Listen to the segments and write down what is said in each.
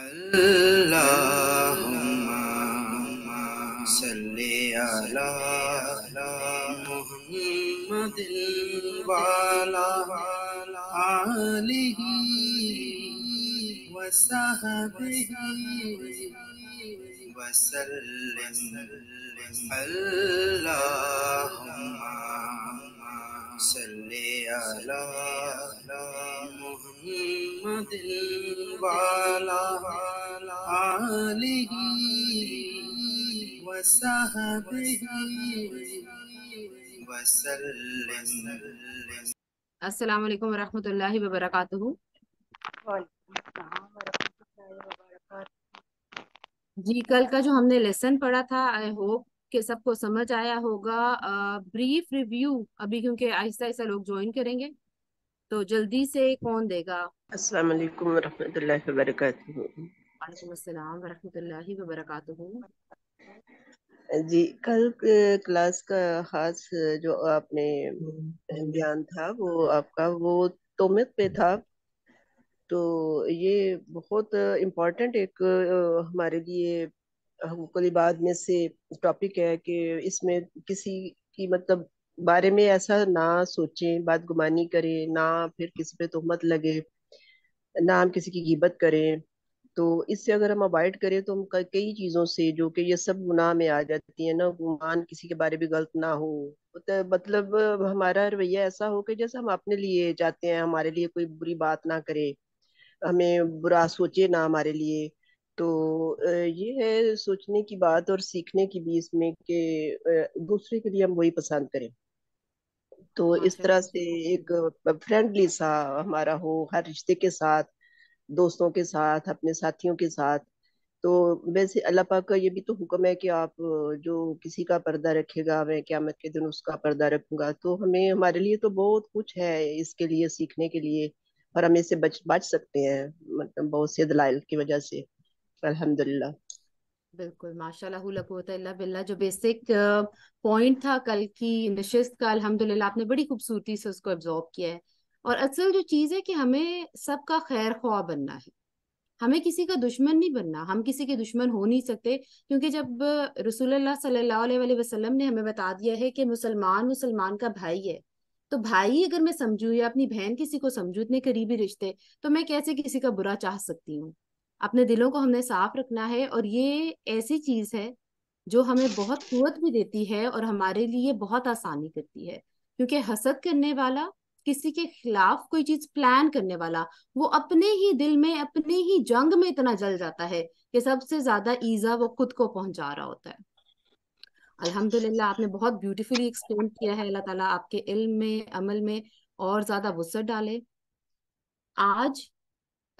अल्लाहुम्मा सल्लि अला मुहम्मदिन वाला आलिहि वसहबिहि सल्ले अला मोहम्मद वाला आलिही अस्सलाम वालेकुम रहमतुल्लाहि व बरकातुहू जी कल का जो हमने लेसन पढ़ा था आई होप कि सबको समझ आया होगा ब्रीफ रिव्यू अभी क्योंकि आहिस्ता आहिस्ता लोग ज्वाइन करेंगे तो जल्दी से कौन देगा अस्सलाम वालेकुम वरहमतुल्लाहि वबरकातुहू वालेकुम अस्सलाम वरहमतुल्लाहि वबरकातुहू जी कल क्लास का खास जो आपने बयान था वो आपका वो तोमत पे था तो ये बहुत इम्पोर्टेंट एक हमारे लिए बाद में से टॉपिक है कि इसमें किसी की मतलब बारे में ऐसा ना सोचें बात गुमानी करें ना फिर किसी पे तोहमत लगे ना हम किसी की गिबत करें तो इससे अगर हम अवॉइड करें तो हम कई चीज़ों से जो कि ये सब गुनाह में आ जाती है ना गुमान किसी के बारे में गलत ना हो तो मतलब हमारा रवैया ऐसा हो कि जैसे हम अपने लिए जाते हैं हमारे लिए कोई बुरी बात ना करे हमें बुरा सोचे ना हमारे लिए तो ये है सोचने की बात और सीखने की भी इसमें कि दूसरे के लिए हम वही पसंद करें तो हाँ, इस तरह से एक फ्रेंडली सा हमारा हो हर रिश्ते के साथ दोस्तों के साथ अपने साथियों के साथ तो वैसे अल्लाह पाक का ये भी तो हुक्म है कि आप जो किसी का पर्दा रखेगा मैं क्यामत के दिन उसका पर्दा रखूंगा तो हमें हमारे लिए तो बहुत कुछ है इसके लिए सीखने के लिए और हम इससे बच बच सकते हैं मतलब बहुत से दलाइल की वजह से अल्हम्दुलिल्लाह बिल्कुल माशाल्लाह बिल्ला जो बेसिक पॉइंट था कल की नशिस्त का अल्हम्दुलिल्लाह आपने बड़ी खूबसूरती से उसको एब्जॉर्ब किया है और असल जो चीज़ है कि हमें सबका खैर ख्वाह बनना है हमें किसी का दुश्मन नहीं बनना हम किसी के दुश्मन हो नहीं सकते क्योंकि जब रसूलुल्लाह सल्लल्लाहु अलैहि वसल्लम ने हमें बता दिया है कि मुसलमान मुसलमान का भाई है तो भाई अगर मैं समझू या अपनी बहन किसी को समझू इतने करीबी रिश्ते तो मैं कैसे किसी का बुरा चाह सकती हूँ अपने दिलों को हमने साफ रखना है और ये ऐसी चीज है जो हमें बहुत कुत भी देती है और हमारे लिए बहुत आसानी करती है क्योंकि हसद करने वाला किसी के खिलाफ कोई चीज प्लान करने वाला वो अपने ही दिल में अपने ही जंग में इतना जल जाता है कि सबसे ज्यादा ईजा वो खुद को पहुंचा रहा होता है अल्हम्दुलिल्लाह आपने बहुत ब्यूटीफुली एक्सप्लेन किया है अल्लाह ताला आपके इल्म में अमल में और ज्यादा वसत डाले आज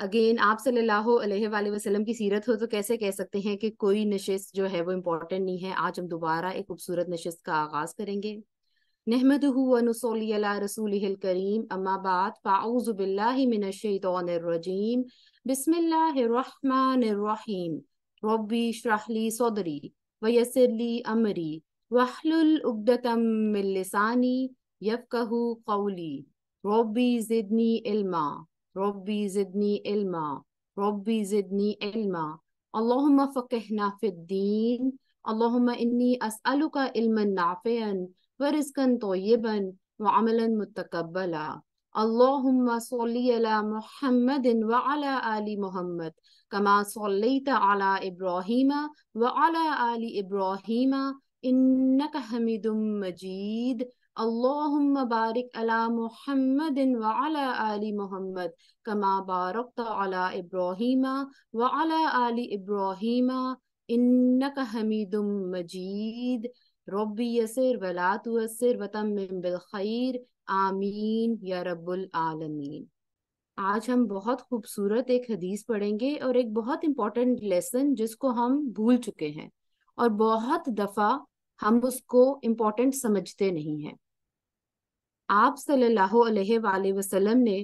अगेन आप सल्लल्लाहु अलैहि वसल्लम की सीरत हो तो कैसे कह सकते हैं कि कोई नशस्त जो है वो इम्पोर्टेंट नहीं है आज हम दोबारा एक खूबसूरत नशस्त का आगाज करेंगे नहमद रसूल करीम अम्माबाद पाउज़बिल्लाशतरजीम बसमिल्लाम रबी शराहली सौदरी वयसरली अमरी वहलुलगदतम यफ़क़हु कौली रबी ज़िदनी इल्मा ربي زدني علما ربي زدني علما اللهم فقهنا في الدين اللهم إني أسألك علما نافعا ورزقا طيبا وعملا متقبلا اللهم صل على محمد وعلى آل محمد كما صليت على إبراهيم وعلى آل إبراهيم إنك حميد مجيد अल्लाहुम्मा बारिक अला मुहम्मदिन व मोहम्मद कमा बारकत अला मजीद रब्बी यसर वला आमीन या आज हम बहुत खूबसूरत एक हदीस पढ़ेंगे और एक बहुत इम्पोर्टेंट लेसन जिसको हम भूल चुके हैं और बहुत दफा हम उसको इम्पोर्टेंट समझते नहीं हैं आप सल्लल्लाहु अलैहि वसल्लम ने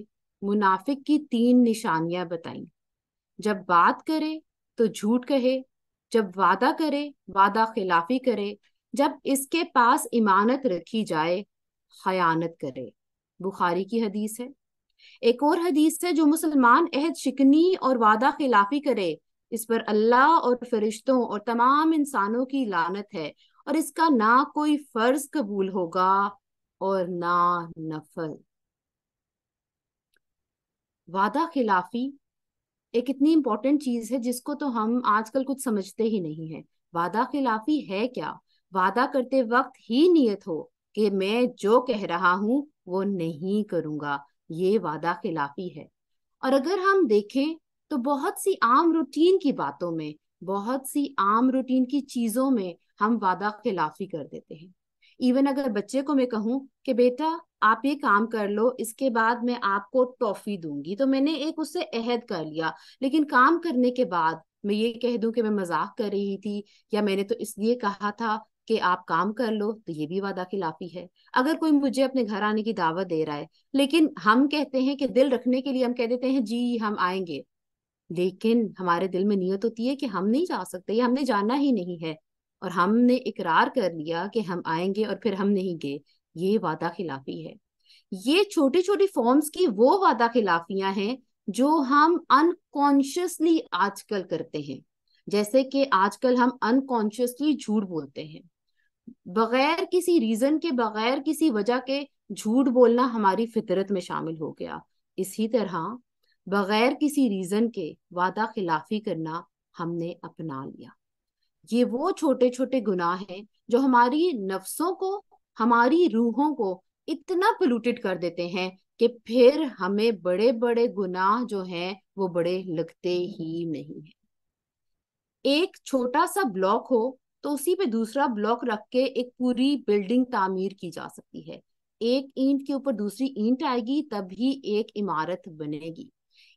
मुनाफिक की तीन निशानियां बताई जब बात करे तो झूठ कहे जब वादा करे वादा खिलाफी करे जब इसके पास इमानत रखी जाए खयानत करे बुखारी की हदीस है एक और हदीस है जो मुसलमान अहद शिकनी और वादा खिलाफी करे इस पर अल्लाह और फरिश्तों और तमाम इंसानों की लानत है और इसका ना कोई फर्ज कबूल होगा और ना नफल वादा खिलाफी एक इतनी इंपॉर्टेंट चीज है जिसको तो हम आजकल कुछ समझते ही नहीं है वादा खिलाफी है क्या वादा करते वक्त ही नियत हो कि मैं जो कह रहा हूं वो नहीं करूंगा ये वादा खिलाफी है और अगर हम देखें तो बहुत सी आम रूटीन की बातों में बहुत सी आम रूटीन की चीजों में हम वादा खिलाफी कर देते हैं इवन अगर बच्चे को मैं कहूँ कि बेटा आप ये काम कर लो इसके बाद मैं आपको टॉफी दूंगी तो मैंने एक उससे अहद कर लिया लेकिन काम करने के बाद मैं ये कह दूं कि मैं मजाक कर रही थी या मैंने तो इसलिए कहा था कि आप काम कर लो तो ये भी वादा खिलाफी है अगर कोई मुझे अपने घर आने की दावत दे रहा है लेकिन हम कहते हैं कि दिल रखने के लिए हम कह देते हैं जी हम आएंगे लेकिन हमारे दिल में नियत होती है कि हम नहीं जा सकते या हमने जाना ही नहीं है और हमने इकरार कर लिया कि हम आएंगे और फिर हम नहीं गए ये वादा खिलाफी है ये छोटी छोटी फॉर्म्स की वो वादा खिलाफियां हैं जो हम अनकॉन्शियसली आजकल करते हैं जैसे कि आजकल हम अनकॉन्शियसली झूठ बोलते हैं बगैर किसी रीजन के बगैर किसी वजह के झूठ बोलना हमारी फितरत में शामिल हो गया इसी तरह बगैर किसी रीजन के वादा खिलाफी करना हमने अपना लिया ये वो छोटे छोटे गुनाह हैं जो हमारी नफ्सों को हमारी रूहों को इतना पोल्यूटेड कर देते हैं कि फिर हमें बड़े बड़े गुनाह जो हैं वो बड़े लगते ही नहीं है एक छोटा सा ब्लॉक हो तो उसी पे दूसरा ब्लॉक रख के एक पूरी बिल्डिंग तामीर की जा सकती है एक ईंट के ऊपर दूसरी ईंट आएगी तभी एक इमारत बनेगी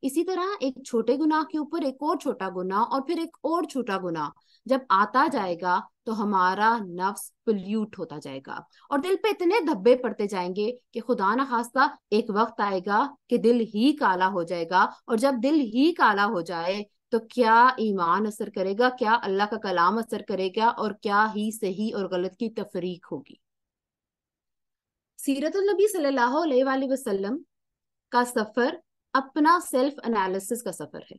इसी तरह एक छोटे गुनाह के ऊपर एक और छोटा गुनाह और फिर एक और छोटा गुनाह जब आता जाएगा तो हमारा नफ्स पल्यूट होता जाएगा और दिल पे इतने धब्बे पड़ते जाएंगे कि खुदा ना खास्ता एक वक्त आएगा कि दिल ही काला हो जाएगा और जब दिल ही काला हो जाए तो क्या ईमान असर करेगा क्या अल्लाह का कलाम असर करेगा और क्या ही सही और गलत की तफरीक होगी सीरत नबी सल्लल्लाहु अलैहि वसल्लम का सफर अपना सेल्फ एनालिसिस का सफर है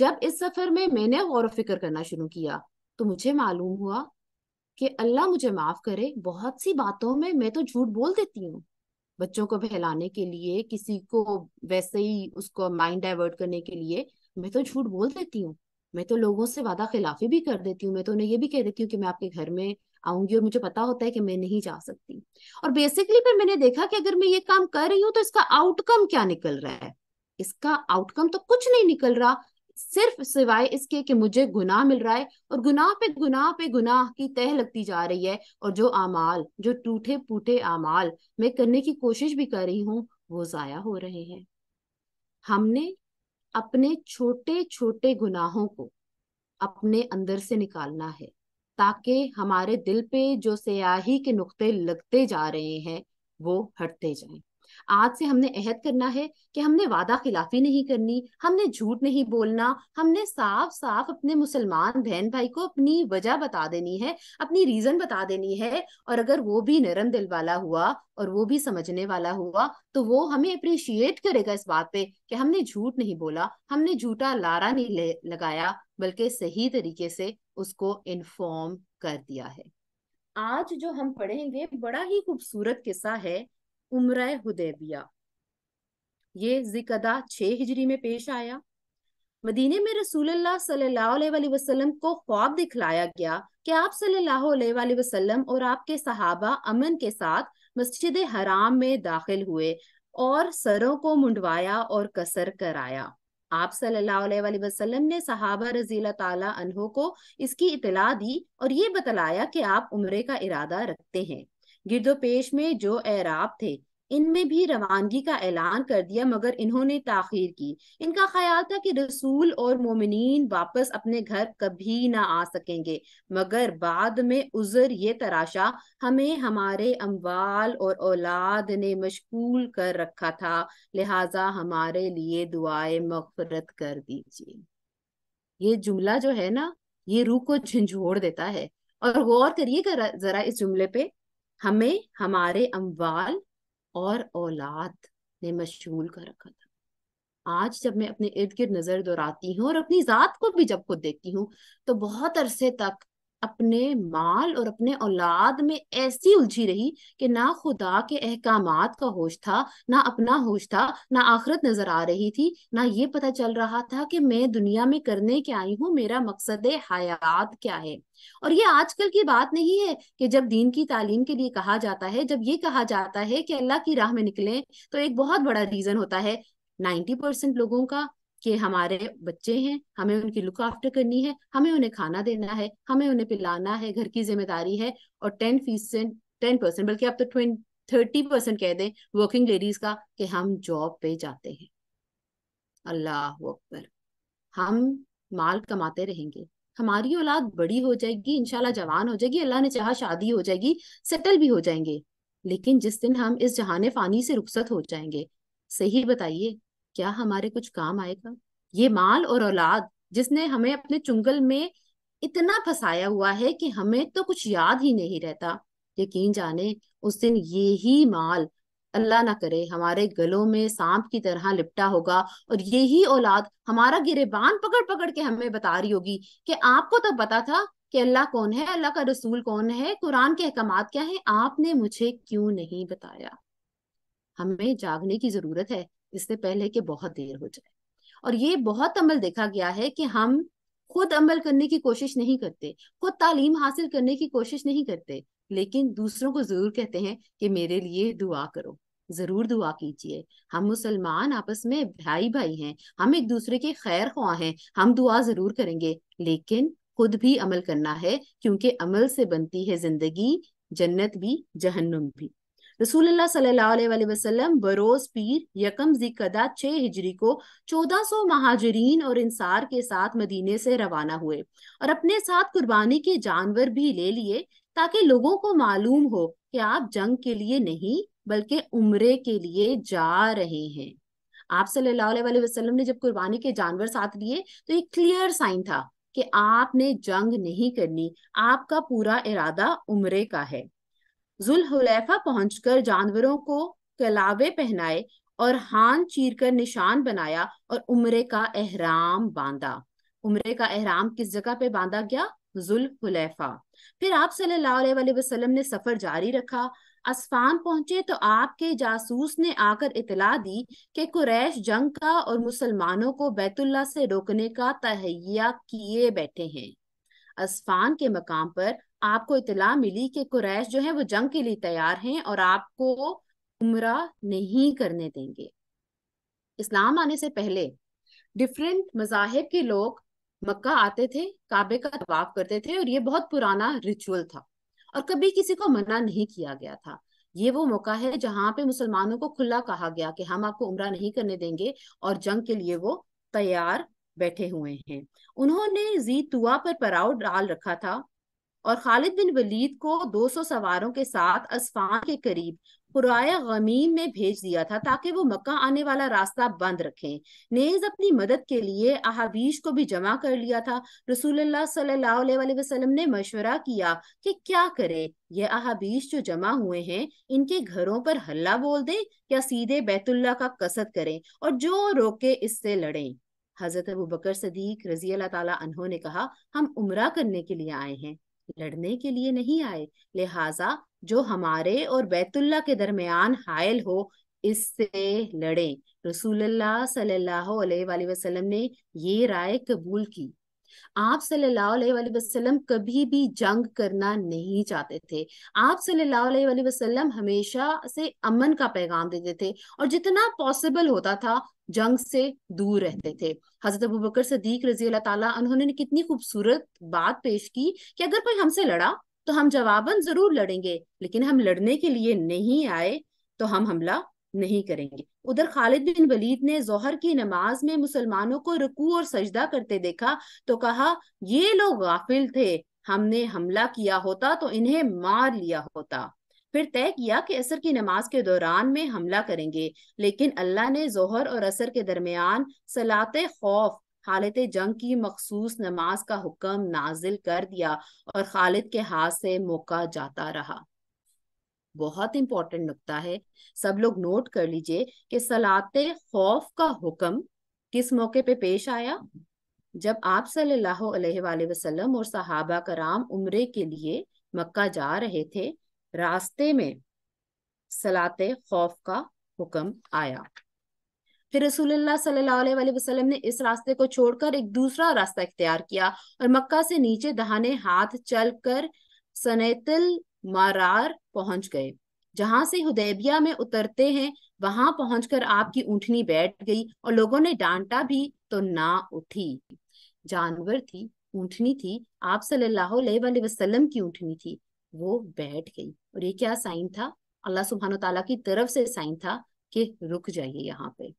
जब इस सफर में मैंने गौर फिक्र करना शुरू किया तो मुझे मालूम हुआ कि अल्लाह मुझे माफ करे बहुत सी बातों में मैं तो झूठ बोल देती हूँ बच्चों को बहलाने के लिए किसी को वैसे ही उसको माइंड डाइवर्ट करने के लिए मैं तो झूठ बोल देती हूँ मैं तो लोगों से वादा खिलाफी भी कर देती हूँ मैं तो उन्हें ये भी कह देती हूँ कि मैं आपके घर में आऊंगी और मुझे पता होता है कि मैं नहीं जा सकती और बेसिकली फिर मैंने देखा कि अगर मैं ये काम कर रही हूँ तो इसका आउटकम क्या निकल रहा है इसका आउटकम तो कुछ नहीं निकल रहा सिर्फ सिवाय इसके कि मुझे गुनाह मिल रहा है और गुनाह पे गुनाह पे गुनाह की तह लगती जा रही है और जो आमाल जो टूटे फूटे आमाल मैं करने की कोशिश भी कर रही हूँ वो जाया हो रहे हैं हमने अपने छोटे छोटे गुनाहों को अपने अंदर से निकालना है ताकि हमारे दिल पे जो स्याही के नुक्ते लगते जा रहे हैं वो हटते जाएं आज से हमने अहद करना है कि हमने वादा खिलाफी नहीं करनी हमने झूठ नहीं बोलना हमने साफ साफ अपने मुसलमान बहन भाई को अपनी वजह बता देनी है अपनी रीजन बता देनी है और अगर वो भी नरम दिल वाला हुआ और वो भी समझने वाला हुआ तो वो हमें अप्रिशिएट करेगा इस बात पे कि हमने झूठ नहीं बोला हमने झूठा लारा नहीं लगाया बल्कि सही तरीके से उसको इन्फॉर्म कर दिया है आज जो हम पढ़ेंगे बड़ा ही खूबसूरत किस्सा है उम्र हुदैबिया ये जिकदा छः हिजरी में पेश आया मदीने में रसूलुल्लाह सल्लल्लाहु को ख्वाब दिखलाया गया कि आप सल्लाम और आपके सहाबा अमन के साथ मस्जिद हराम में दाखिल हुए और सरों को मुंडवाया और कसर कराया आप सल्लाम ने सहाबा रजीला तला को इसकी इतला दी और ये बतलाया कि आप उम्र का इरादा रखते हैं गिरदोपेश में जो एराब थे इनमें भी रवानगी का ऐलान कर दिया मगर इन्होंने ताखीर की इनका ख्याल था कि रसूल और मोमिन वापस अपने घर कभी ना आ सकेंगे मगर बाद में उजर ये तराशा हमें हमारे अम्बाल और औलाद ने मशगूल कर रखा था लिहाजा हमारे लिए दुआए मफरत कर दीजिए ये जुमला जो है ना ये रूह को झंझोड़ देता है और गौर करिएगा जरा इस जुमले पे हमें हमारे अमवाल और औलाद ने मशगूल कर रखा था आज जब मैं अपने इर्द गिर्द नजर दोहराती हूँ और अपनी जात को भी जब खुद देखती हूँ तो बहुत अरसे तक अपने माल और अपने औलाद में ऐसी उलझी रही कि ना खुदा के अहकाम का होश था ना अपना होश था ना आखिरत नजर आ रही थी ना ये पता चल रहा था कि मैं दुनिया में करने क्या आई हूँ मेरा मकसद हयात क्या है और ये आजकल की बात नहीं है कि जब दीन की तालीम के लिए कहा जाता है जब ये कहा जाता है कि अल्लाह की राह में निकलें तो एक बहुत बड़ा रीजन होता है नाइन्टी परसेंट लोगों का कि हमारे बच्चे हैं हमें उनकी लुक आफ्टर करनी है हमें उन्हें खाना देना है हमें उन्हें पिलाना है घर की जिम्मेदारी है और टेन फीसेंट टेन परसेंट बल्कि आप तो थर्टी परसेंट कह दें वर्किंग लेडीज का कि हम जॉब पे जाते हैं अल्लाह अकबर हम माल कमाते रहेंगे हमारी औलाद बड़ी हो जाएगी इनशाला जवान हो जाएगी अल्लाह ने चाह शादी हो जाएगी सेटल भी हो जाएंगे लेकिन जिस दिन हम इस जहान फानी से रुखसत हो जाएंगे सही बताइए क्या हमारे कुछ काम आएगा ये माल और औलाद जिसने हमें अपने चुंगल में इतना फंसाया हुआ है कि हमें तो कुछ याद ही नहीं रहता यकीन जाने उस दिन ये ही माल अल्लाह ना करे हमारे गलों में सांप की तरह लिपटा होगा और यही औलाद हमारा गिरेबान पकड़ पकड़ के हमें बता रही होगी कि आपको तब पता था कि अल्लाह कौन है अल्लाह का रसूल कौन है कुरान के अहकाम क्या है आपने मुझे क्यों नहीं बताया हमें जागने की जरूरत है इससे पहले कि बहुत देर हो जाए और ये बहुत अमल देखा गया है कि हम खुद अमल करने की कोशिश नहीं करते खुद तालीम हासिल करने की कोशिश नहीं करते लेकिन दूसरों को जरूर कहते हैं कि मेरे लिए दुआ करो जरूर दुआ कीजिए हम मुसलमान आपस में भाई भाई हैं हम एक दूसरे के खैर ख्वाह हैं हम दुआ जरूर करेंगे लेकिन खुद भी अमल करना है क्योंकि अमल से बनती है जिंदगी जन्नत भी जहन्नुम भी रसूल वसल्लम बरोज पीर यकम जिकदा छह हिजरी को 1400 महाजरीन और इंसार के साथ मदीने से रवाना हुए और अपने साथ कुर्बानी के जानवर भी ले लिए ताकि लोगों को मालूम हो कि आप जंग के लिए नहीं बल्कि उमरे के लिए जा रहे हैं आप सल्लल्लाहु अलैहि वसल्लम ने जब कुर्बानी के जानवर साथ लिए तो एक क्लियर साइन था कि आपने जंग नहीं करनी आपका पूरा इरादा उमरे का है जुल हुलैफा पहुंचकर जानवरों को कलावे पहनाए और हान चीरकर निशान बनाया और उमरे का एहराम बांधा उमरे का एहराम किस जगह पे बांधा गया जुल हुलैफा फिर आप सल्लल्लाहु अलैहि वसल्लम ने सफर जारी रखा असफान पहुंचे तो आपके जासूस ने आकर इतला दी कि कुरैश जंग का और मुसलमानों को बैतुल्ला से रोकने का तहैया किए बैठे हैं असफान के मकाम पर आपको इतला मिली कि कुरैश जो है वो जंग के लिए तैयार हैं और आपको उम्र नहीं करने देंगे इस्लाम आने से पहले डिफरेंट मजाहब के लोग मक्का आते थे काबे का तवाफ करते थे और ये बहुत पुराना रिचुअल था और कभी किसी को मना नहीं किया गया था ये वो मौका है जहां पे मुसलमानों को खुला कहा गया कि हम आपको उम्र नहीं करने देंगे और जंग के लिए वो तैयार बैठे हुए हैं उन्होंने जी तुआ पर पराव डाल रखा था और खालिद बिन वलीद को 200 सवारों के साथ असफान के करीब पुराया गमीम में भेज दिया था ताकि वो मक्का आने वाला रास्ता बंद रखें नेज अपनी मदद के लिए अहावीश को भी जमा कर लिया था रसूलुल्लाह सल्लल्लाहु ने मशवरा किया कि क्या करे ये अहाबीश जो जमा हुए हैं इनके घरों पर हल्ला बोल दें या सीधे बैतुल्ला का कसर करें और जो रोके इससे लड़े हजरत अबू बकर सदीक रजी अल्लाह तला ने कहा हम उम्र करने के लिए आए हैं लड़ने के लिए नहीं आए लिहाजा जो हमारे और बैतुल्ला के दरमियान हायल हो इससे लड़े रसूलुल्लाह सल्लल्लाहु अलैहि वसल्लम ने ये राय कबूल की आप सल्लल्लाहु अलैहि वसल्लम कभी भी जंग करना नहीं चाहते थे आप सल्लल्लाहु अलैहि वसल्लम हमेशा से अमन का पैगाम देते थे और जितना पॉसिबल होता था जंग से दूर रहते थे हजरत अबू बकर सदीक रजी अल्लाह उन्होंने कितनी खूबसूरत बात पेश की कि अगर कोई हमसे लड़ा तो हम जवाबन जरूर लड़ेंगे लेकिन हम लड़ने के लिए नहीं आए तो हम हमला नहीं करेंगे उधर खालिद बिन वलीद ने जोहर की नमाज में मुसलमानों को रकू और सजदा करते देखा तो कहा ये लोग गाफिल थे हमने हमला किया होता तो इन्हें मार लिया होता फिर तय किया कि असर की नमाज के दौरान में हमला करेंगे लेकिन अल्लाह ने जोहर और असर के दरमियान सलात खौफ हालत जंग की मखसूस नमाज का हुक्म नाजिल कर दिया और खालिद के हाथ से मौका जाता रहा बहुत इंपॉर्टेंट नुकता है सब लोग नोट कर लीजिए कि सलात खौफ का हुक्म किस मौके पे पेश आया जब आप सल्लल्लाहु अलैहि वसल्लम और सहाबा कराम उम्रे के लिए मक्का जा रहे थे रास्ते में सलाते खौफ का हुक्म आया फिर रसूलुल्लाह ने इस रास्ते को छोड़कर एक दूसरा रास्ता इख्तियार किया और मक्का से नीचे दहाने हाथ चलकर सनेतल मारार पहुंच गए जहां से हुदैबिया में उतरते हैं वहां पहुंचकर आपकी ऊँटनी बैठ गई और लोगों ने डांटा भी तो ना उठी जानवर थी ऊँटनी थी आप सल्लल्लाहु वसलम की ऊँटनी थी वो बैठ गई और ये क्या साइन था अल्लाह सुबहान तला की तरफ से साइन था कि रुक जाइए यहाँ पे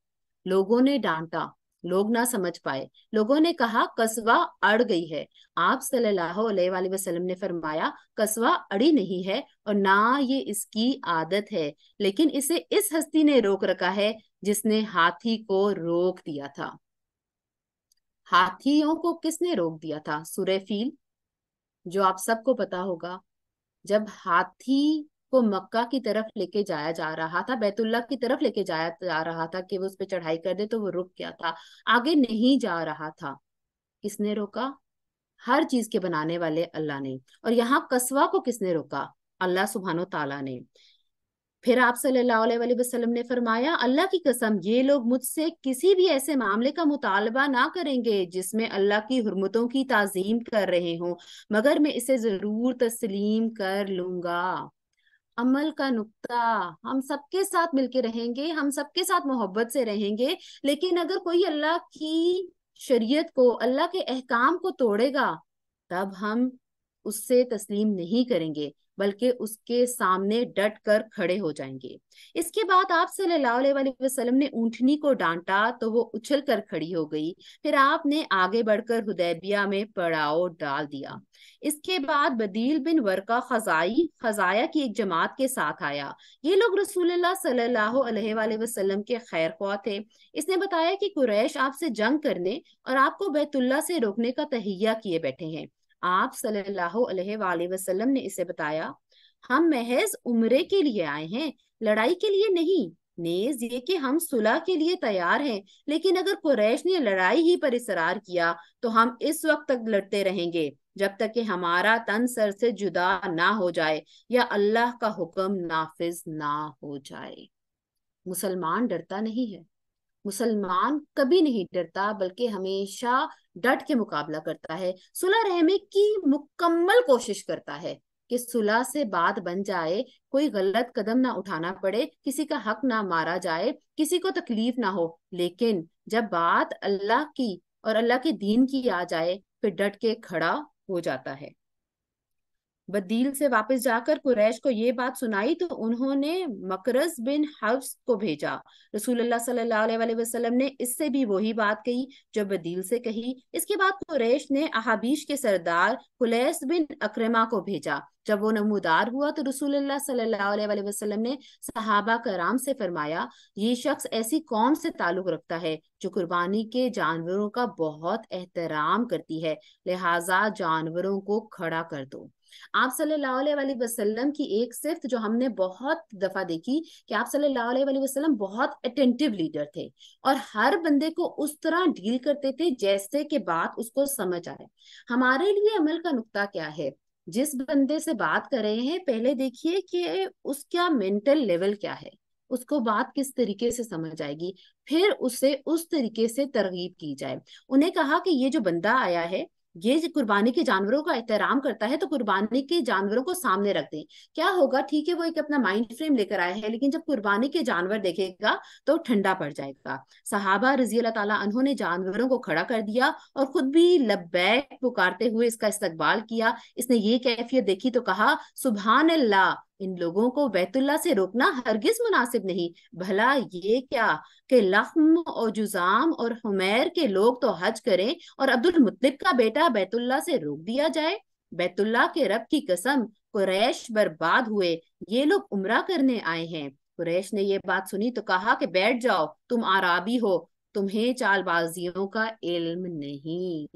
लोगों ने डांटा लोग ना समझ पाए लोगों ने कहा कस्बा अड़ गई है आप सल्लल्लाहु अलैहि वसल्लम ने फरमाया कस्बा अड़ी नहीं है और ना ये इसकी आदत है लेकिन इसे इस हस्ती ने रोक रखा है जिसने हाथी को रोक दिया था हाथियों को किसने रोक दिया था सुरफील जो आप सबको पता होगा जब हाथी को मक्का की तरफ लेके जाया जा रहा था बैतुल्ला की तरफ लेके जाया जा रहा था कि वो उस पर चढ़ाई कर दे तो वो रुक गया था आगे नहीं जा रहा था किसने रोका हर चीज के बनाने वाले अल्लाह ने और यहाँ कस्बा को किसने रोका अल्लाह सुबहानो ताला ने फिर आप सल्लल्लाहु अलैहि वसल्लम ने फरमाया अल्लाह की कसम ये लोग मुझसे किसी भी ऐसे मामले का मुतालबा ना करेंगे जिसमें अल्लाह की हरमतों की ताजीम कर रहे हों मगर मैं इसे ज़रूर तस्लीम कर लूंगा अमल का नुकता हम सबके साथ मिलके रहेंगे हम सबके साथ मोहब्बत से रहेंगे लेकिन अगर कोई अल्लाह की शरीयत को अल्लाह के अहकाम को तोड़ेगा तब हम उससे तस्लीम नहीं करेंगे बल्कि उसके सामने डट कर खड़े हो जाएंगे इसके बाद आप सल्लल्लाहु अलैहि वसल्लम ने ऊंटनी को डांटा तो वो उछल कर खड़ी हो गई फिर आपने आगे बढ़कर हुदैबिया में पड़ाव डाल दिया इसके बाद बदील बिन वर्का खजाई खजाया की एक जमात के साथ आया ये लोग रसूलुल्लाह सल्लल्लाहु अलैहि वसल्लम के खैर ख्वा थे इसने बताया कि कुरैश आपसे जंग करने और आपको बैतुल्ला से रोकने का तहिया किए बैठे हैं आप सल्लल्लाहु अलैहि वसल्लम ने इसे बताया हम महज उमरे के लिए आए हैं लड़ाई के लिए नहीं नेज ये कि हम सुलह के लिए तैयार हैं लेकिन अगर कुरैश ने लड़ाई ही पर इसरार किया तो हम इस वक्त तक लड़ते रहेंगे जब तक कि हमारा तन सर से जुदा ना हो जाए या अल्लाह का हुक्म नाफिज ना हो जाए मुसलमान डरता नहीं है मुसलमान कभी नहीं डरता बल्कि हमेशा डट के मुकाबला करता है सुलह रहमे की मुकम्मल कोशिश करता है कि सुलह से बात बन जाए कोई गलत कदम ना उठाना पड़े किसी का हक ना मारा जाए किसी को तकलीफ ना हो लेकिन जब बात अल्लाह की और अल्लाह के दीन की आ जाए फिर डट के खड़ा हो जाता है बदील से वापस जाकर कुरैश को ये बात सुनाई तो उन्होंने मकरज बिन हफ्स को भेजा रसूल वसल्लम ने इससे भी वही बात कही जो बदील से कही इसके बाद कुरैश ने अहाबीश के सरदार कुलैस बिन अक्रमा को भेजा जब वो नमूदार हुआ तो रसूल वसल्लम ने सहाबा कराम से फरमाया ये शख्स ऐसी कौम से ताल्लुक रखता है जो कुर्बानी के जानवरों का बहुत एहतराम करती है लिहाजा जानवरों को खड़ा कर दो आप सल्लल्लाहु अलैहि वसल्लम की एक सिफ्त जो हमने बहुत दफा देखी कि आप सल्लल्लाहु अलैहि वसल्लम बहुत अटेंटिव लीडर थे और हर बंदे को उस तरह डील करते थे जैसे कि बात उसको समझ आए हमारे लिए अमल का नुकता क्या है जिस बंदे से बात कर रहे हैं पहले देखिए कि उसका मेंटल लेवल क्या है उसको बात किस तरीके से समझ आएगी फिर उसे उस तरीके से तरगीब की जाए उन्हें कहा कि ये जो बंदा आया है ये कुर्बानी के जानवरों का एहतराम करता है तो कुर्बानी के जानवरों को सामने रख दें क्या होगा ठीक है वो एक अपना माइंड फ्रेम लेकर आया है लेकिन जब कुर्बानी के जानवर देखेगा तो ठंडा पड़ जाएगा सहाबा रजी अल्लाह तला उन्होंने जानवरों को खड़ा कर दिया और खुद भी लब्बैक पुकारते हुए इसका इस्तकबाल किया इसने ये कैफियत देखी तो कहा सुबहान अल्लाह इन लोगों को बैतुल्ला से रोकना हरगिज मुनासिब नहीं भला ये क्या कि लखम और जुजाम और हुमैर के लोग तो हज करें और अब्दुल मुतलिब का बेटा बैतुल्ला से रोक दिया जाए बैतुल्ला के रब की कसम कुरैश बर्बाद हुए ये लोग उमरा करने आए हैं कुरैश ने ये बात सुनी तो कहा कि बैठ जाओ तुम आराबी हो तुम्हें चालबाजियों का इल्म नहीं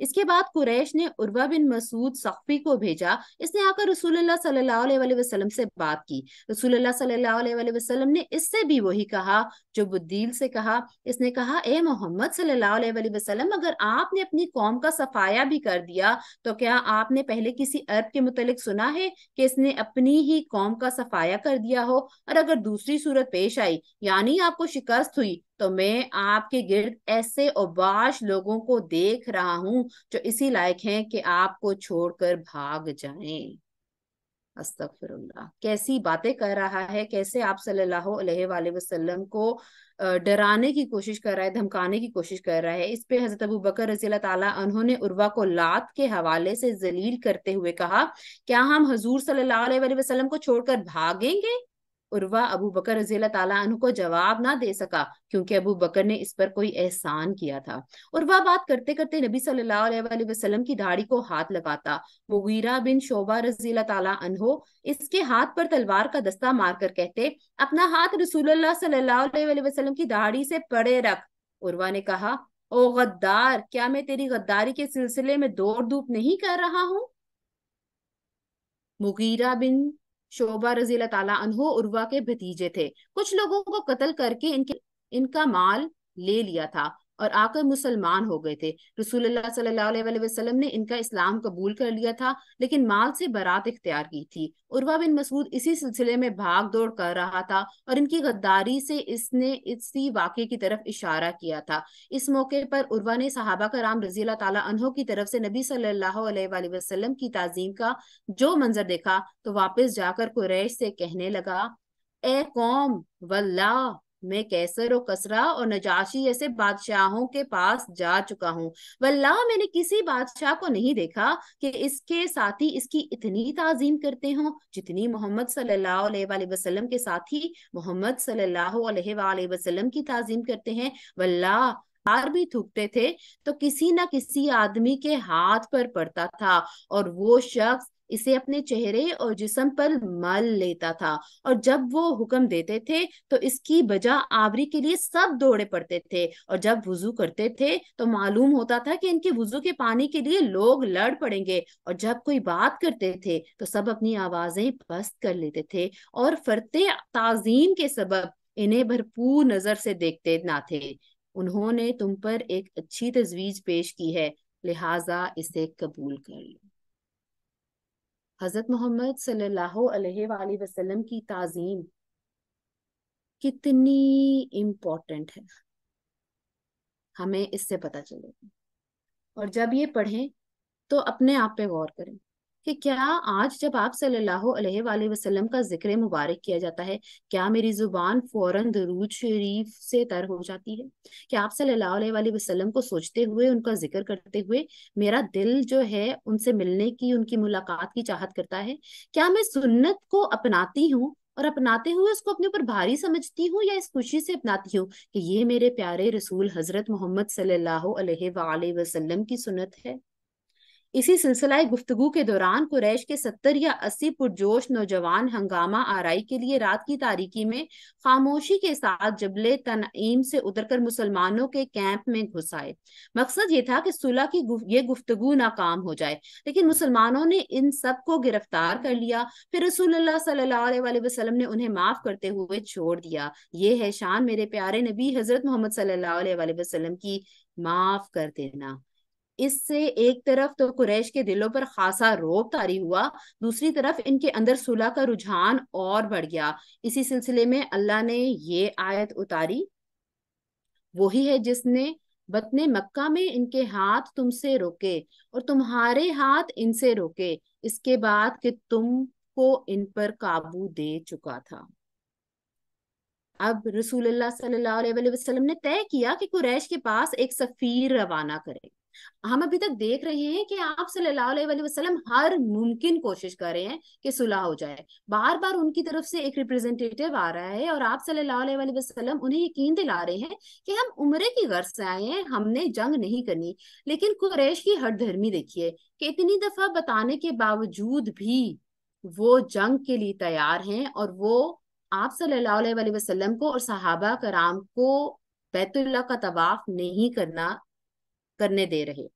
इसके बाद कुरैश ने उर्वा बिन मसूद सख्फी को भेजा इसने आकर रसूलुल्लाह सल्लल्लाहु अलैहि वसल्लम से बात की रसूलुल्लाह सल्लल्लाहु अलैहि वसल्लम ने इससे भी वही कहा जो बुद्दील से कहा इसने कहा ए मोहम्मद सल्लल्लाहु अलैहि वसल्लम अगर आपने अपनी कौम का सफाया भी कर दिया तो क्या आपने पहले किसी अरब के मुतलिक सुना है कि इसने अपनी ही कौम का सफाया कर दिया हो और अगर दूसरी सूरत पेश आई यानी आपको शिकस्त हुई तो मैं आपके गिर्द ऐसे उबाश लोगों को देख रहा हूं जो इसी लायक हैं कि आपको छोड़कर भाग जाएं अस्तगफिरुल्लाह कैसी बातें कर रहा है कैसे आप सल्लल्लाहु अलैहि वसल्लम को डराने की कोशिश कर रहा है धमकाने की कोशिश कर रहा है इस पे हजरत अबू बकर रजी ताला उन्होंने उर्वा को लात के हवाले से जलील करते हुए कहा क्या हम हजूर सल्लल्लाहु अलैहि वसल्लम को छोड़कर भागेंगे उर्वा अबू बकर रजील तु को जवाब ना दे सका क्योंकि अबू बकर ने इस पर कोई एहसान किया था उर्वा बात करते करते नबी सल्लल्लाहु वसल्लम की दाढ़ी को हाथ लगाता मुगीरा बिन शोबा रजील तु इसके हाथ पर तलवार का दस्ता मारकर कहते अपना हाथ रसूलुल्लाह सल्लल्लाहु वसल्लम की दाढ़ी से पड़े रख उर्वा ने कहा ओ गद्दार क्या मैं तेरी गद्दारी के सिलसिले में दौड़ धूप नहीं कर रहा हूँ मुगीरा बिन शोबा रजी अनहो उर्वा के भतीजे थे कुछ लोगों को कत्ल करके इनके इनका माल ले लिया था और आकर मुसलमान हो गए थे रसूलुल्लाह वसल्लम ने इनका इस्लाम कबूल कर लिया था लेकिन माल से बारात इख्तियार की थी उर्वा बिन मसूद इसी सिलसिले में भाग दौड़ कर रहा था और इनकी गद्दारी से इसने इसी वाक्य की तरफ इशारा किया था इस मौके पर उर्वा ने सहाबा का राम रजी तहों की तरफ से नबी सल्लाम की तजीम का जो मंजर देखा तो वापस जाकर कुरैश से कहने लगा ए कौम वल्ला मैं कैसर और कसरा और नजाशी जैसे बादशाहों के पास जा चुका हूँ वल्ला मैंने किसी बादशाह को नहीं देखा कि इसके साथी इसकी इतनी ताजीम करते हों जितनी मोहम्मद सल्लल्लाहु अलैहि वसल्लम के साथी मोहम्मद सल्लल्लाहु अलैहि वसल्लम की ताजीम करते हैं वल्ला हार भी थूकते थे तो किसी ना किसी आदमी के हाथ पर पड़ता था और वो शख्स इसे अपने चेहरे और जिसम पर मल लेता था और जब वो हुक्म देते थे तो इसकी बजा आवरी के लिए सब दौड़े पड़ते थे और जब वजू करते थे तो मालूम होता था कि इनके वजू के पानी के लिए लोग लड़ पड़ेंगे और जब कोई बात करते थे तो सब अपनी आवाजें पस्त कर लेते थे और फरते ताजीम के सबब इन्हें भरपूर नजर से देखते ना थे उन्होंने तुम पर एक अच्छी तजवीज पेश की है लिहाजा इसे कबूल कर लो हजरत मोहम्मद सल्लल्लाहु अलैहि वसल्लम की ताजीम कितनी इम्पोर्टेंट है हमें इससे पता चलेगा और जब ये पढ़ें तो अपने आप पे गौर करें कि क्या आज जब आप सल्लल्लाहु अलैहि वसल्लम का जिक्र मुबारक किया जाता है क्या मेरी जुबान फौरन दरूज शरीफ से तर हो जाती है क्या आप सल्लल्लाहु अलैहि वसल्लम को सोचते हुए उनका जिक्र करते हुए मेरा दिल जो है उनसे मिलने की उनकी मुलाकात की चाहत करता है क्या मैं सुन्नत को अपनाती हूँ और अपनाते हुए उसको अपने ऊपर भारी समझती हूँ या इस खुशी से अपनाती हूँ कि ये मेरे प्यारे रसूल हजरत मोहम्मद सल्लल्लाहु अलैहि वसल्लम की सुन्नत है इसी सिलसिला गुफ्तगु के दौरान कुरैश के सत्तर या अस्सी पुरजोश नौजवान हंगामा आरई के लिए रात की तारीखी में खामोशी के साथ जबले तनईम से उतरकर मुसलमानों के कैंप में घुस आए मकसद ये था कि सुलह की गुफ, ये गुफ्तगु नाकाम हो जाए लेकिन मुसलमानों ने इन सब को गिरफ्तार कर लिया फिर रसूल वसलम ने उन्हें माफ करते हुए छोड़ दिया ये है शान मेरे प्यारे नबी हजरत मोहम्मद सल्लल्लाहु की माफ कर देना इससे एक तरफ तो कुरैश के दिलों पर खासा रोब तारी हुआ दूसरी तरफ इनके अंदर सुलह का रुझान और बढ़ गया इसी सिलसिले में अल्लाह ने ये आयत उतारी वही है जिसने बतने मक्का में इनके हाथ तुमसे रोके और तुम्हारे हाथ इनसे रोके इसके बाद कि तुमको इन पर काबू दे चुका था अब रसूलुल्लाह सल्लल्लाहु अलैहि वसल्लम ने तय किया कि कुरैश के पास एक सफीर रवाना करें हम अभी तक देख रहे हैं कि आप सल्लल्लाहु अलैहि वसल्लम हर मुमकिन कोशिश कर रहे हैं कि सुलह हो जाए बार बार उनकी तरफ से एक रिप्रेजेंटेटिव आ रहा है और आप सल्लल्लाहु अलैहि वसल्लम उन्हें यकीन दिला रहे हैं कि हम उम्र की गर्ज से आए हैं हमने जंग नहीं करनी लेकिन कुरैश की हर धर्मी देखिए कि इतनी दफा बताने के बावजूद भी वो जंग के लिए तैयार हैं और वो आप सल्लल्लाहु अलैहि वसल्लम को और सहाबा कराम को बैतुल्ला का तवाफ नहीं करना करने दे रहे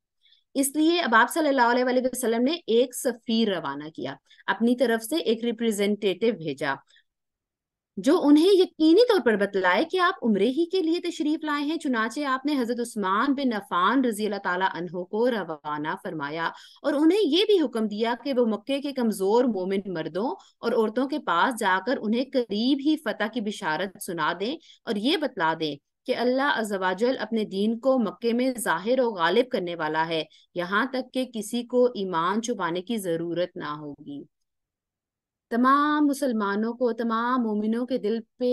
इसलिए अब आप अलैहि वसल्लम ने एक सफीर रवाना किया अपनी तरफ से एक रिप्रेजेंटेटिव भेजा जो उन्हें यकीनी तौर पर बतलाए कि आप उम्र ही के लिए तशरीफ लाए हैं चुनाचे आपने हजरत उस्मान बिन अफान रजी अल्लाह को रवाना फरमाया और उन्हें यह भी हुक्म दिया कि वो मक्के के कमजोर मोमिन मर्दों और औरतों के पास जाकर उन्हें करीब ही फतेह की बिशारत सुना दें और ये बतला दें कि अल्लाह अजवाजल अपने दीन को मक्के में जाहिर और गालिब करने वाला है यहाँ तक कि किसी को ईमान छुपाने की ज़रूरत ना होगी तमाम मुसलमानों को तमाम मोमिनों के दिल पे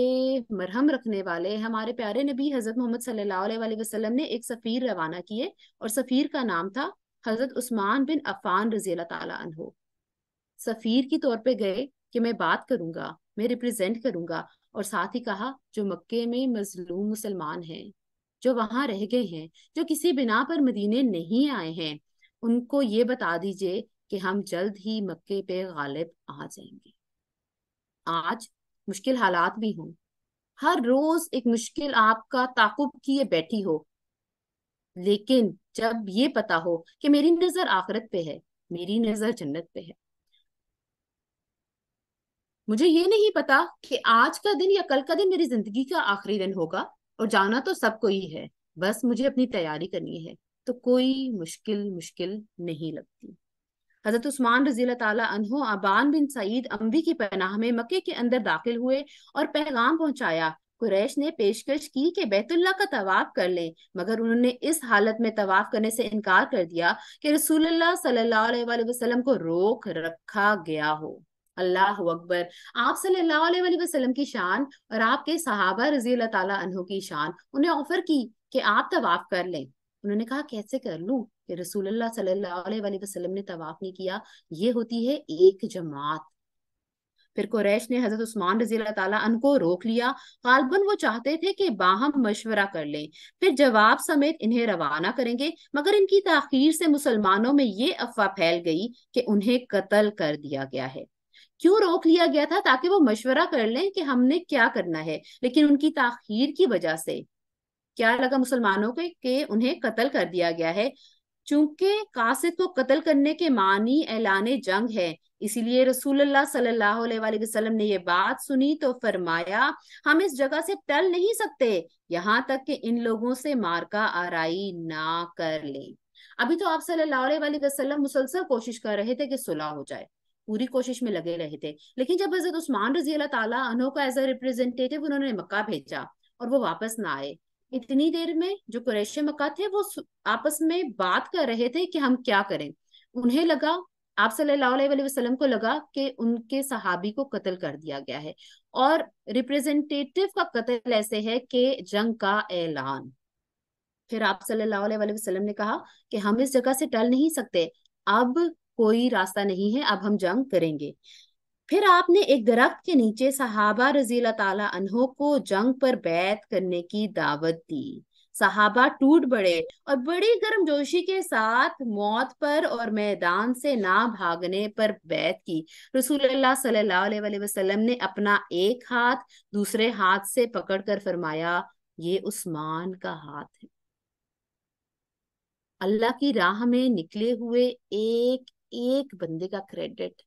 मरहम रखने वाले हमारे प्यारे नबी हज़रत मोहम्मद सल्लल्लाहु ने एक सफ़ीर रवाना किए और सफ़ीर का नाम था हज़रत उस्मान बिन अफान रजील तफ़ीर की तौर पे गए कि मैं बात करूंगा मैं रिप्रेजेंट करूंगा और साथ ही कहा जो मक्के में मजलूम मुसलमान हैं जो वहां रह गए हैं जो किसी बिना पर मदीने नहीं आए हैं उनको ये बता दीजिए कि हम जल्द ही मक्के पे गालिब आ जाएंगे आज मुश्किल हालात भी हों हर रोज एक मुश्किल आपका ताकुब किए बैठी हो लेकिन जब ये पता हो कि मेरी नजर आखरत पे है मेरी नजर जन्नत पे है मुझे ये नहीं पता कि आज का दिन या कल का दिन मेरी जिंदगी का आखिरी दिन होगा और जाना तो सबको ही है बस मुझे अपनी तैयारी करनी है तो कोई मुश्किल मुश्किल नहीं लगती हजरत उस्मान रजील तहो अबान बिन सईद अम्बी की पनाह में मक्के के अंदर दाखिल हुए और पैगाम पहुंचाया कुरैश ने पेशकश की कि बैतुल्ला का तवाफ कर लें मगर उन्होंने इस हालत में तवाफ करने से इनकार कर दिया कि रसूल सल्लल्लाहु को रोक रखा गया हो अल्लाह अकबर आप सल्लाम वसल्लम की शान और आपके सहाबा रजी अल्लाह तु की शान उन्हें ऑफर की कि आप तवाफ कर लें उन्होंने कहा कैसे कर लू कि रसूल वसल्लम ने तवाफ नहीं किया ये होती है एक जमात फिर कुरैश ने हजरत उस्मान रजी अल्लाह को रोक लिया गालबन वो चाहते थे कि बाहम मशवरा कर लें फिर जवाब समेत इन्हें रवाना करेंगे मगर इनकी तखीर से मुसलमानों में ये अफवाह फैल गई कि उन्हें कत्ल कर दिया गया है क्यों रोक लिया गया था ताकि वो मशवरा कर लें कि हमने क्या करना है लेकिन उनकी ताखीर की वजह से क्या लगा मुसलमानों के कि उन्हें कत्ल कर दिया गया है चूंकि कासिद को कत्ल करने के मानी ऐलान जंग है इसीलिए रसूलुल्लाह सल्लल्लाहु अलैहि वसल्लम ने यह बात सुनी तो फरमाया हम इस जगह से टल नहीं सकते यहाँ तक कि इन लोगों से मारका आराई ना कर लें अभी तो आप सल्लल्लाहु अलैहि वसल्लम मुसलसल कोशिश कर रहे थे कि सुलह हो जाए पूरी कोशिश में लगे रहे थे लेकिन जब हजरत उस्मान रजी अल्लाह तला अनो का एज अ रिप्रेजेंटेटिव उन्होंने मक्का भेजा और वो वापस ना आए इतनी देर में जो कुरैश मक्का थे वो आपस में बात कर रहे थे कि हम क्या करें उन्हें लगा आप सल्लल्लाहु अलैहि वसल्लम को लगा कि उनके सहाबी को कत्ल कर दिया गया है और रिप्रेजेंटेटिव का कत्ल ऐसे है कि जंग का ऐलान फिर आप सल्लल्लाहु अलैहि वसल्लम ने कहा कि हम इस जगह से टल नहीं सकते अब कोई रास्ता नहीं है अब हम जंग करेंगे फिर आपने एक दरख्त के नीचे सहाबा रजीला ताला अनहो को जंग पर बैत करने की दावत दी सहाबा टूट बड़े और बड़ी गर्म जोशी के साथ मौत पर और मैदान से ना भागने पर बैत की रसूल सल्लल्लाहु ने अपना एक हाथ दूसरे हाथ से पकड़कर फरमाया ये उस्मान का हाथ है अल्लाह की राह में निकले हुए एक एक बंदे का क्रेडिट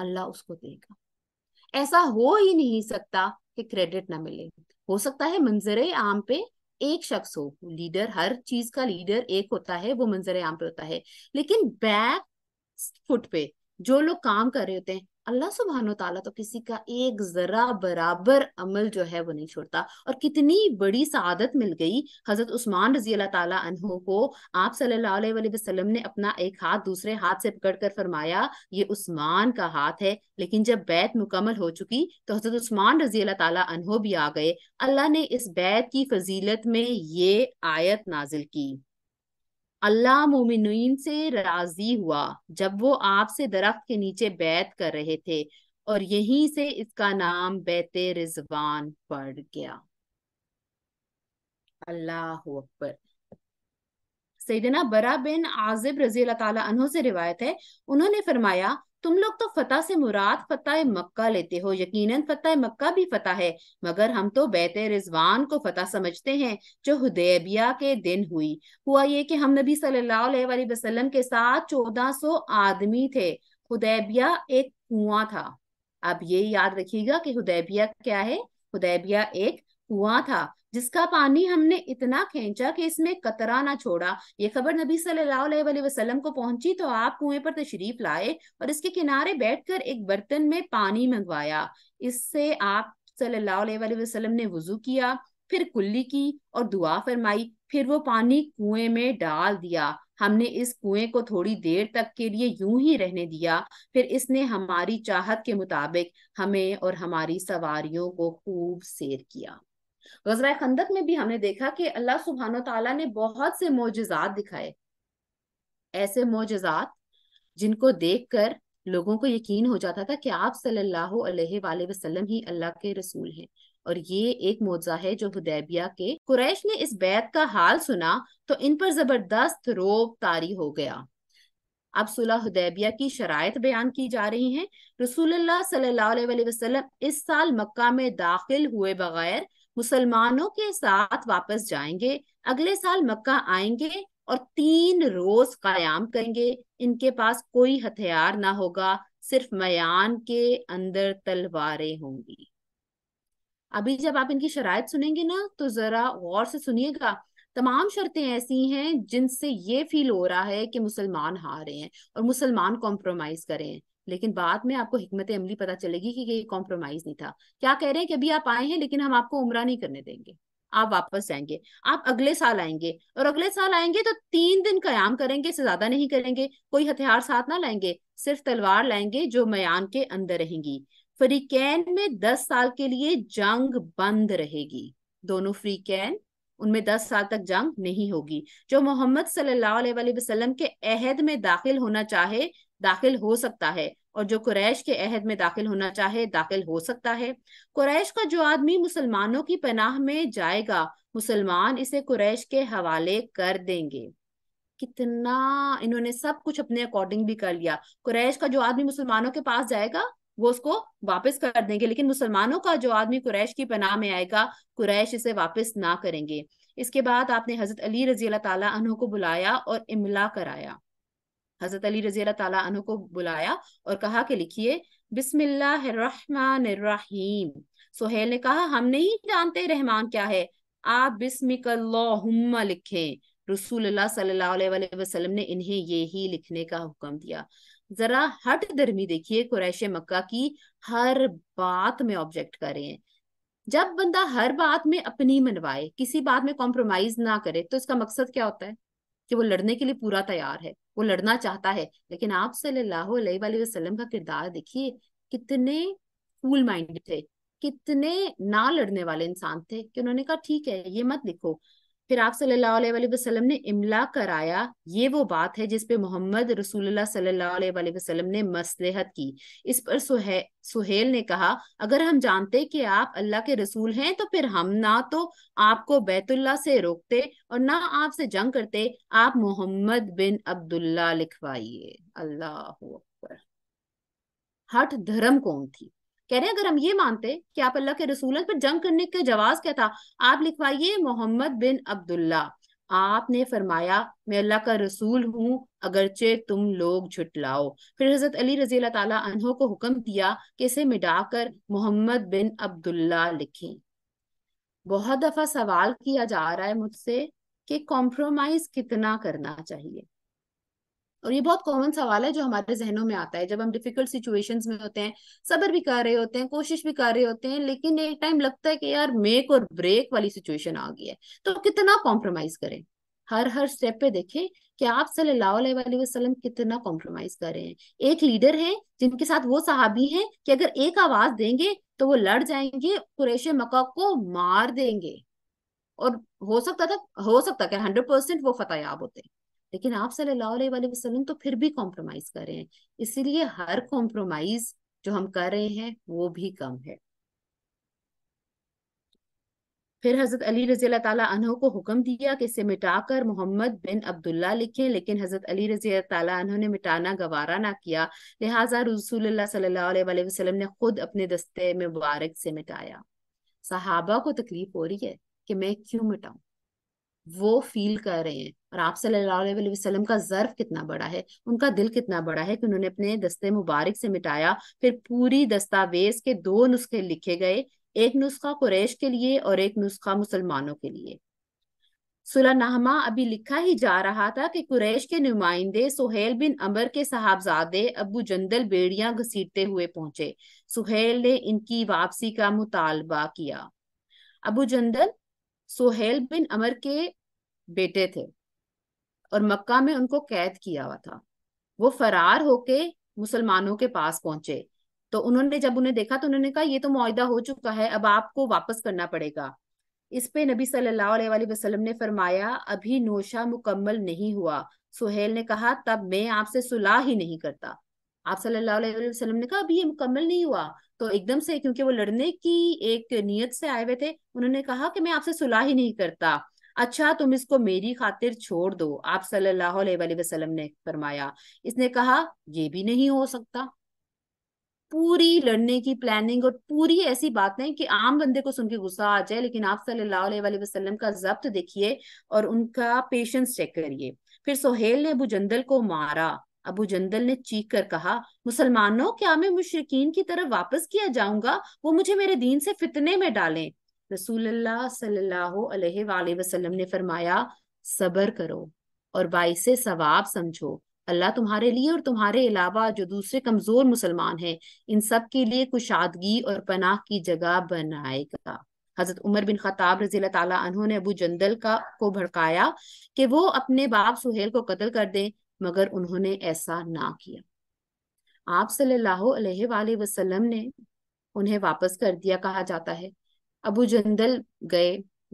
अल्लाह उसको देगा ऐसा हो ही नहीं सकता कि क्रेडिट ना मिले हो सकता है मंजर आम पे एक शख्स हो लीडर हर चीज का लीडर एक होता है वो मंजर आम पे होता है लेकिन बैक फुट पे जो लोग काम कर रहे होते हैं अल्लाह सुबहान तला तो किसी का एक जरा बराबर अमल जो है वो नहीं छोड़ता और कितनी बड़ी सआदत मिल गई हजरत उस्मान रजी अल्लाह ताला को आप सल्लल्लाहु अलैहि वसल्लम ने अपना एक हाथ दूसरे हाथ से पकड़ कर फरमाया ये उस्मान का हाथ है लेकिन जब बैत मुकम्मल हो चुकी तो हजरत उस्मान रजी अल्लाह ताला अनहु भी आ गए अल्लाह ने इस बैत की फजीलत में ये आयत नाजिल की अल्लाह मोमिन से राजी हुआ जब वो आपसे दरख्त के नीचे बैत कर रहे थे और यहीं से इसका नाम बैत रिजवान पड़ गया अल्लाह अकबर सैदना बरा बिन आजिब रजी अल्लाह तला से रिवायत है उन्होंने फरमाया तुम लोग तो फतेह से मुराद फतेह मक्का लेते हो यकीनन फतेह मक्का भी फतेह है मगर हम तो बैत रिजवान को फतेह समझते हैं जो हुदैबिया के दिन हुई हुआ ये कि हम नबी सल्लल्लाहु अलैहि वसल्लम के साथ चौदह सौ आदमी थे हुदैबिया एक कुआं था अब ये याद रखिएगा कि हुदैबिया क्या है हुदैबिया एक कुआं था जिसका पानी हमने इतना खेचा कि इसमें कतरा ना छोड़ा ये खबर नबी सल्लल्लाहु वसल्लम को पहुंची तो आप कुएं पर तशरीफ लाए और इसके किनारे बैठकर एक बर्तन में पानी मंगवाया इससे आप सल्लल्लाहु वसल्लम ने वजू किया फिर कुल्ली की और दुआ फरमाई फिर वो पानी कुएं में डाल दिया हमने इस कुएं को थोड़ी देर तक के लिए यूं ही रहने दिया फिर इसने हमारी चाहत के मुताबिक हमें और हमारी सवारियों को खूब सैर किया गजरा खंदक में भी हमने देखा कि अल्लाह सुबहान तला ने बहुत से मोजात दिखाए ऐसे मोजात जिनको देखकर लोगों को यकीन हो जाता था कि आप सल्लल्लाहु अलैहि वसल्लम ही अल्लाह के रसूल हैं और ये एक मोजा है जो हुदैबिया के कुरैश ने इस बैत का हाल सुना तो इन पर जबरदस्त रोब तारी हो गया अब सुलह हुदैबिया की शरात बयान की जा रही है रसूल सल्लल्लाहु इस साल मक्का में दाखिल हुए बगैर मुसलमानों के साथ वापस जाएंगे अगले साल मक्का आएंगे और तीन रोज कायम करेंगे इनके पास कोई हथियार ना होगा सिर्फ मयान के अंदर तलवारें होंगी अभी जब आप इनकी शराय सुनेंगे ना तो जरा गौर से सुनिएगा तमाम शर्तें ऐसी हैं जिनसे ये फील हो रहा है कि मुसलमान हारे हैं और मुसलमान कॉम्प्रोमाइज करें लेकिन बाद में आपको हिकमत अमली पता चलेगी कि ये कॉम्प्रोमाइज नहीं था क्या कह रहे हैं कि अभी आप आए हैं लेकिन हम आपको उम्र नहीं करने देंगे आप वापस जाएंगे आप अगले साल आएंगे और अगले साल आएंगे तो तीन दिन कयाम करेंगे इससे ज्यादा नहीं करेंगे कोई हथियार साथ ना लाएंगे सिर्फ तलवार लाएंगे जो मयान के अंदर रहेंगी फ्रीकैन में दस साल के लिए जंग बंद रहेगी दोनों फ्रीकैन उनमें दस साल तक जंग नहीं होगी जो मोहम्मद सल्लल्लाहु अलैहि वसल्लम के अहद में दाखिल होना चाहे दाखिल हो सकता है और जो कुरैश के अहद में दाखिल होना चाहे दाखिल हो सकता है कुरैश का जो आदमी मुसलमानों की पनाह में जाएगा मुसलमान इसे कुरैश के हवाले कर देंगे कितना इन्होंने सब कुछ अपने अकॉर्डिंग भी कर लिया कुरैश का जो आदमी मुसलमानों के पास जाएगा वो उसको वापस कर देंगे लेकिन मुसलमानों का जो आदमी कुरैश की पनाह में आएगा कुरैश इसे वापस ना करेंगे इसके बाद आपने हजरत अली रजी अल्लाह तला को बुलाया और इमला कराया हजरत अली रजी तु को बुलाया और कहा कि लिखिए बिस्मिल्लाम सोहेल ने कहा हम नहीं जानते रहमान क्या है आप बिस्मिकल्ला लिखें रसूल सल्लाम ने इन्हें ये ही लिखने का हुक्म दिया जरा हट दर्मी देखिए कुरैश मक्का की हर बात में ऑब्जेक्ट कर रहे हैं जब बंदा हर बात में अपनी मनवाए किसी बात में कॉम्प्रोमाइज ना करे तो इसका मकसद क्या होता है कि वो लड़ने के लिए पूरा तैयार है वो लड़ना चाहता है लेकिन आप सल्लल्लाहु अलैहि वसल्लम का किरदार देखिए कितने कूल माइंडेड थे कितने ना लड़ने वाले इंसान थे कि उन्होंने कहा ठीक है ये मत लिखो फिर आप सल्लल्लाहु अलैहि वसल्लम ने इमला कराया ये वो बात है जिसपे मोहम्मद रसूलुल्लाह सल्लल्लाहु अलैहि वसल्लम ने मसलहत की इस पर सुहे सुहेल ने कहा अगर हम जानते कि आप अल्लाह के रसूल हैं तो फिर हम ना तो आपको बैतुल्ला से रोकते और ना आपसे जंग करते आप मोहम्मद बिन अब्दुल्ला लिखवाइए अल्लाह हट धर्म कौन थी कह रहे हैं अगर हम ये मानते कि आप अल्लाह के रसूल पर तो जंग करने का जवाब क्या था आप लिखवाइए मोहम्मद बिन अब्दुल्ला आपने फरमाया मैं अल्लाह का रसूल हूँ अगरचे तुम लोग झुटलाओ फिर हजरत अली रजी अल्लाह को हुक्म दिया कि इसे मिटाकर मोहम्मद बिन अब्दुल्ला लिखें बहुत दफा सवाल किया जा रहा है मुझसे कि कॉम्प्रोमाइज कितना करना चाहिए और ये बहुत कॉमन सवाल है जो हमारे जहनों में आता है जब हम डिफिकल्ट सिचुएशन में होते हैं सबर भी कर रहे होते हैं कोशिश भी कर रहे होते हैं लेकिन एक टाइम लगता है कि यार मेक और ब्रेक वाली सिचुएशन आ गई है तो कितना कॉम्प्रोमाइज करें हर हर स्टेप पे देखें कि आप सल्लल्लाहु अलैहि वसल्लम कितना कॉम्प्रोमाइज कर रहे हैं एक लीडर है जिनके साथ वो साहबी हैं कि अगर एक आवाज देंगे तो वो लड़ जाएंगे कुरेश मक्का को मार देंगे और हो सकता था हो सकता है हंड्रेड परसेंट वो याब होते हैं लेकिन आप सल्लल्लाहु वसल्लम तो फिर भी कॉम्प्रोमाइज कर रहे हैं इसीलिए हर कॉम्प्रोमाइज जो हम कर रहे हैं वो भी कम है फिर हजरत अली रजी अल्लाह को हुक्म दिया कि इसे मिटाकर मोहम्मद बिन अब्दुल्ला लिखें लेकिन हजरत अली रजी तला ने मिटाना गवारा ना किया लिहाजा रसूल सल्लल्लाहु ने खुद अपने दस्ते में मुबारक से मिटाया सहाबा को तकलीफ हो रही है कि मैं क्यों मिटाऊ वो फील कर रहे हैं और आप सल्लल्लाहु वसल्लम का जर्फ कितना बड़ा है उनका दिल कितना बड़ा है कि उन्होंने अपने दस्ते मुबारक से मिटाया फिर पूरी दस्तावेज के दो नुस्खे लिखे गए एक नुस्खा कुरैश के लिए और एक नुस्खा मुसलमानों के लिए सुलहनामा अभी लिखा ही जा रहा था कि कुरैश के नुमाइंदे सुहेल बिन अमर के साहबजादे अबू जंदल बेड़ियां घसीटते हुए पहुंचे सुहेल ने इनकी वापसी का मुतालबा किया अबू जंदल सुहेल बिन अमर के बेटे थे और मक्का में उनको कैद किया हुआ था वो फरार होके मुसलमानों के पास पहुंचे तो उन्होंने जब उन्हें देखा तो उन्होंने कहा ये तो मुआदा हो चुका है अब आपको वापस करना पड़ेगा इस पे नबी सल्लल्लाहु अलैहि वसल्लम ने फरमाया अभी नोशा मुकम्मल नहीं हुआ सुहेल ने कहा तब मैं आपसे सुलह ही नहीं करता आप सल्लल्लाहु अलैहि वसल्लम ने कहा अभी ये मुकम्मल नहीं हुआ तो एकदम से क्योंकि वो लड़ने की एक नीयत से आए हुए थे उन्होंने कहा कि मैं आपसे सुलह ही नहीं करता अच्छा तुम इसको मेरी खातिर छोड़ दो आप सल्लल्लाहु अलैहि वसल्लम ने फरमाया इसने कहा ये भी नहीं हो सकता पूरी लड़ने की प्लानिंग और पूरी ऐसी बातें कि आम बंदे को सुन के गुस्सा आ जाए लेकिन आप सल्लल्लाहु अलैहि वसल्लम का जब्त देखिए और उनका पेशेंस चेक करिए फिर सोहेल ने अबू जंदल को मारा अबू जंदल ने चीख कर कहा मुसलमानों क्या मैं मुशरकिन की तरफ वापस किया जाऊंगा वो मुझे मेरे दीन से फितने में डालें रसूलुल्लाह सल्लल्लाहु वसल्लम ने फरमाया सबर करो और बाईसे सवाब समझो अल्लाह तुम्हारे लिए और तुम्हारे अलावा जो दूसरे कमजोर मुसलमान हैं इन सब के लिए कुशादगी और पनाह की जगह बनाएगा हजरत उमर बिन खताब रजी तला ने अबू जंदल का को भड़काया कि वो अपने बाप सुहेल को कत्ल कर दें मगर उन्होंने ऐसा ना किया आप सल्लल्लाहु अलैहि वसल्लम ने उन्हें वापस कर दिया कहा जाता है अबू जंदल गए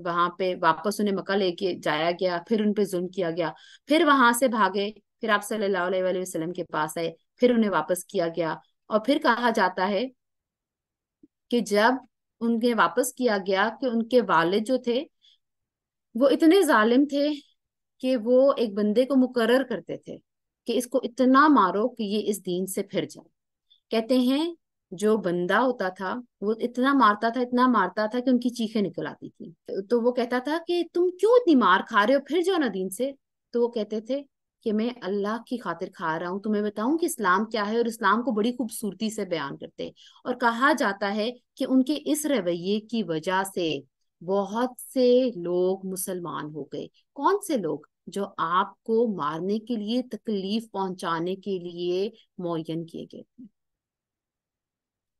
वहां पे वापस उन्हें मक्का लेके जाया गया फिर उन पर जुल्म किया गया फिर वहां से भागे फिर आप सल्लल्लाहु अलैहि वसल्लम के पास आए फिर उन्हें वापस किया गया और फिर कहा जाता है कि जब उनके वापस किया गया कि उनके वालिद जो थे वो इतने जालिम थे कि वो एक बंदे को मुकरर करते थे कि इसको इतना मारो कि ये इस दीन से फिर जाए कहते हैं जो बंदा होता था वो इतना मारता था इतना मारता था कि उनकी चीखें निकल आती थी तो वो कहता था कि तुम क्यों इतनी मार खा रहे हो फिर जाओ नदीन से तो वो कहते थे कि मैं अल्लाह की खातिर खा रहा हूँ तुम्हें बताऊं कि इस्लाम क्या है और इस्लाम को बड़ी खूबसूरती से बयान करते हैं और कहा जाता है कि उनके इस रवैये की वजह से बहुत से लोग मुसलमान हो गए कौन से लोग जो आपको मारने के लिए तकलीफ पहुंचाने के लिए मुन किए गए थे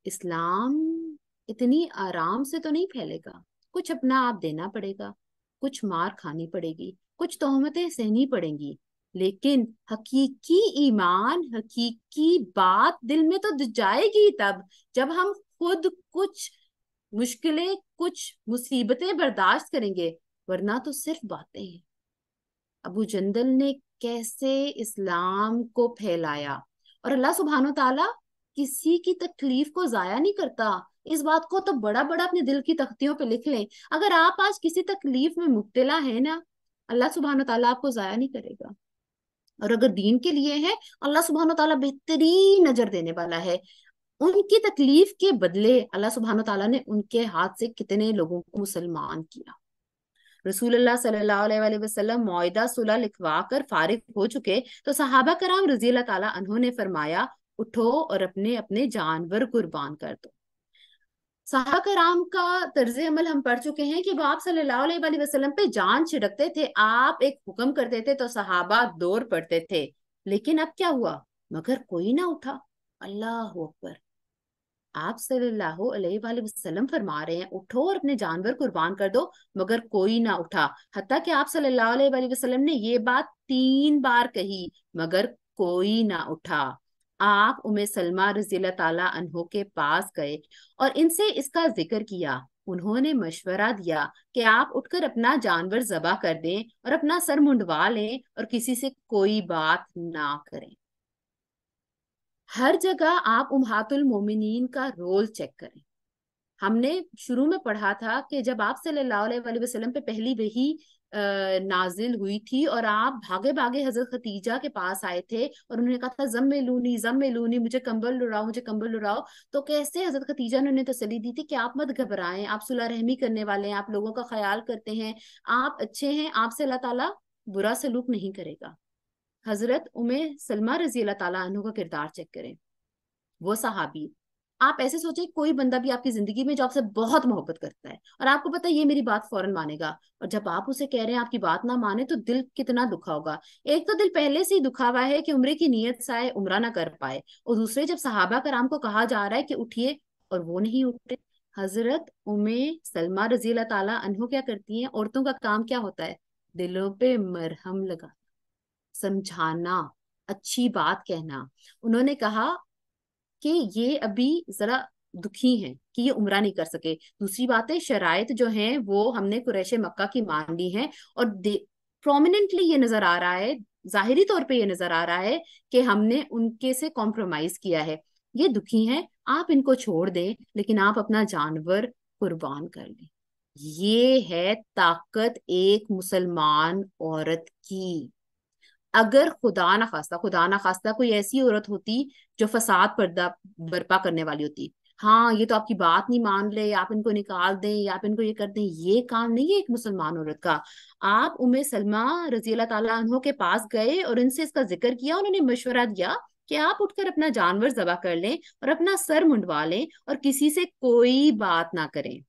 इस्लाम इतनी आराम से तो नहीं फैलेगा कुछ अपना आप देना पड़ेगा कुछ मार खानी पड़ेगी कुछ तोहमतें सहनी पड़ेंगी लेकिन हकीकी ईमान हकीकी बात दिल में तो जाएगी तब जब हम खुद कुछ मुश्किलें कुछ मुसीबतें बर्दाश्त करेंगे वरना तो सिर्फ बातें हैं अबू जंदल ने कैसे इस्लाम को फैलाया और अल्लाह सुबहान तला किसी की तकलीफ को जाया नहीं करता इस बात को तो बड़ा बड़ा अपने दिल की तख्तियों पे लिख लें अगर आप आज किसी तकलीफ में मुब्तला है ना अल्लाह सुबहान तला आपको जाया नहीं करेगा और अगर दीन के लिए है अल्लाह सुबहान तला बेहतरीन नजर देने वाला है उनकी तकलीफ के बदले अल्लाह सुबहान तला ने उनके हाथ से कितने लोगों को मुसलमान किया रसूल सल्लाह सुलह लिखवा कर फारिग हो चुके तो सहाबा कराम रजी अल्लाह तला ने फरमाया उठो और अपने अपने जानवर कुर्बान कर दो साहबा कराम का तर्ज अमल हम पढ़ चुके हैं कि आप सल्लल्लाहु वसलम पे जान छिड़कते थे आप एक हुक्म करते थे तो सहाबा दौर पड़ते थे लेकिन अब क्या हुआ मगर कोई ना उठा अल्लाह अकबर आप सल्लल्लाहु अलैहि वसल्लम फरमा रहे हैं उठो और अपने जानवर कुर्बान कर दो मगर कोई ना उठा हती कि आप सल्लल्लाहु अलैहि वसल्लम ने ये बात तीन बार कही मगर कोई ना उठा आप उमे सलमा रजील अल्लाह तहो के पास गए और इनसे इसका जिक्र किया उन्होंने मशवरा दिया कि आप उठकर अपना जानवर जबा कर दें और अपना सर मुंडवा लें और किसी से कोई बात ना करें हर जगह आप उमहातुल मोमिनीन का रोल चेक करें हमने शुरू में पढ़ा था कि जब आप सल्लल्लाहु अलैहि वसल्लम पे पहली वही नाजिल हुई थी और आप भागे भागे हजरत खतीजा के पास आए थे और उन्होंने कहा था जम लूनी जम लूनी मुझे कंबल लुराओ मुझे कंबल लुराओ तो कैसे हजरत खतीजा ने उन्हें तसली दी थी कि आप मत घबराएं आप सुलह रहमी करने वाले हैं आप लोगों का ख्याल करते हैं आप अच्छे हैं आपसे अल्लाह ताला बुरा सलूक नहीं करेगा हजरत उमे सलमा रजी अल्लाह तला का किरदार चेक करें वो सहाबी आप ऐसे सोचें कोई बंदा भी आपकी जिंदगी में जो आपसे बहुत मोहब्बत करता है और आपको पता है ये मेरी बात फौरन मानेगा और जब आप उसे कह रहे हैं आपकी बात ना माने तो दिल कितना दुखा होगा एक तो दिल पहले से ही दुखा हुआ है कि उम्र की नीयत से आए उम्र ना कर पाए और दूसरे जब सहाबा कराम को कहा जा रहा है कि उठिए और वो नहीं उठे हजरत उमे सलमा रजी ताला अनहु क्या करती हैं औरतों का काम क्या होता है दिलों पे मरहम लगा समझाना अच्छी बात कहना उन्होंने कहा कि ये अभी जरा दुखी हैं कि ये उम्र नहीं कर सके दूसरी बात है शराय जो है वो हमने कुरैश मक्का की मान ली है और प्रोमिनेंटली ये नजर आ रहा है जाहिरी तौर पे ये नजर आ रहा है कि हमने उनके से कॉम्प्रोमाइज किया है ये दुखी हैं आप इनको छोड़ दें लेकिन आप अपना जानवर कुर्बान कर लें ये है ताकत एक मुसलमान औरत की अगर खुदा ना खास्ता खुदा ना खास्ता कोई ऐसी औरत होती जो फसाद पर्दा बर्पा करने वाली होती हाँ ये तो आपकी बात नहीं मान ले आप इनको निकाल दें या आप इनको ये कर दें ये काम नहीं है एक मुसलमान औरत का आप उमे सलमा रजी अल्लाह के पास गए और इनसे इसका जिक्र किया उन्होंने मशवरा दिया कि आप उठकर अपना जानवर जबा कर लें और अपना सर मुंडवा लें और किसी से कोई बात ना करें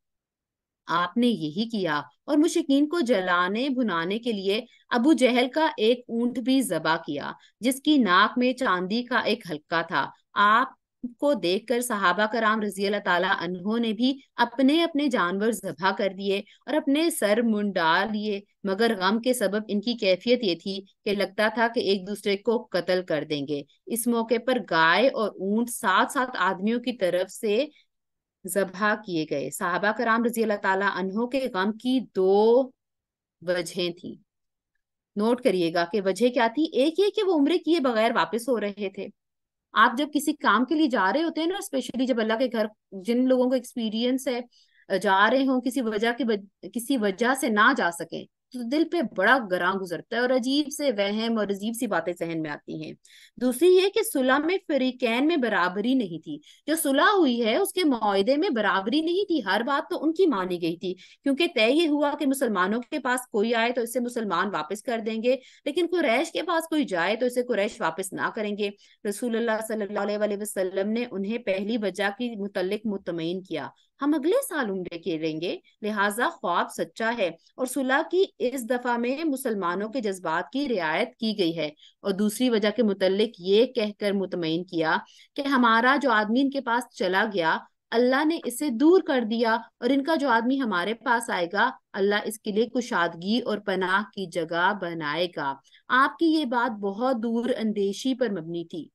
आपने यही किया और मुशिकीन को जलाने भुनाने के लिए अबू जहल का एक ऊंट भी जबा किया जिसकी नाक में चांदी का एक हल्का था आप को देखकर सहाबा कराम रजी अल्लाह तहों ने भी अपने अपने जानवर जबा कर दिए और अपने सर मुंडा लिए मगर गम के सबब इनकी कैफियत ये थी कि लगता था कि एक दूसरे को कत्ल कर देंगे इस मौके पर गाय और ऊंट साथ साथ आदमियों की तरफ से जबा किए गए साहबा कराम रजी अल्लाह ताला अनहों के गम की दो वजह थी नोट करिएगा कि वजह क्या थी एक ये कि वो उम्र किए बगैर वापस हो रहे थे आप जब किसी काम के लिए जा रहे होते हैं ना स्पेशली जब अल्लाह के घर जिन लोगों को एक्सपीरियंस है जा रहे हो किसी वजह के किसी वजह से ना जा सके तो दिल पे बड़ा गरां गुजरता है और अजीब से वहम और अजीब सी बातें सहन में आती हैं दूसरी ये कि सुलह में फरीकैन में बराबरी नहीं थी जो सुलह हुई है उसके माहदे में बराबरी नहीं थी हर बात तो उनकी मानी गई थी क्योंकि तय ये हुआ कि मुसलमानों के पास कोई आए तो इसे मुसलमान वापस कर देंगे लेकिन कुरैश के पास कोई जाए तो इसे कुरैश वापस ना करेंगे रसूल सल्लल्लाहु अलैहि वसल्लम ने उन्हें पहली वजह की मुतलक मुतमिन किया हम अगले साल उम्र लेंगे लिहाजा ख्वाब सच्चा है और सुलह की इस दफा में मुसलमानों के जज्बात की रियायत की गई है और दूसरी वजह के मुतलक ये कहकर मुतमिन किया कि हमारा जो आदमी इनके पास चला गया अल्लाह ने इसे दूर कर दिया और इनका जो आदमी हमारे पास आएगा अल्लाह इसके लिए कुशादगी और पनाह की जगह बनाएगा आपकी ये बात बहुत दूर अंदेशी पर मबनी थी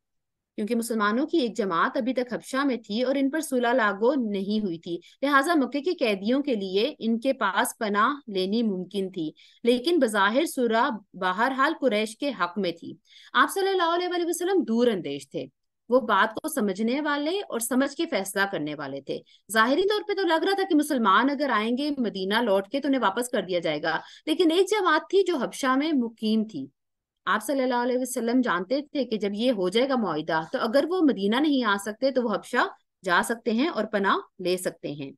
क्योंकि मुसलमानों की एक जमात अभी तक हबशा में थी और इन पर सुलह लागू नहीं हुई थी लिहाजा मक्के के कैदियों के लिए इनके पास पनाह लेनी मुमकिन थी लेकिन बज़ाहिर सुलह बहरहाल कुरैश के हक में थी आप सल्लल्लाहु वसल्लम दूर अंदेश थे वो बात को समझने वाले और समझ के फैसला करने वाले थे जाहिरी तौर पे तो लग रहा था कि मुसलमान अगर आएंगे मदीना लौट के तो उन्हें वापस कर दिया जाएगा लेकिन एक जमात थी जो हबशा में मुकीम थी आप सल्लल्लाहु अलैहि वसल्लम जानते थे कि जब ये हो जाएगा मुआदा तो अगर वो मदीना नहीं आ सकते तो वो हबशा जा सकते हैं और पनाह ले सकते हैं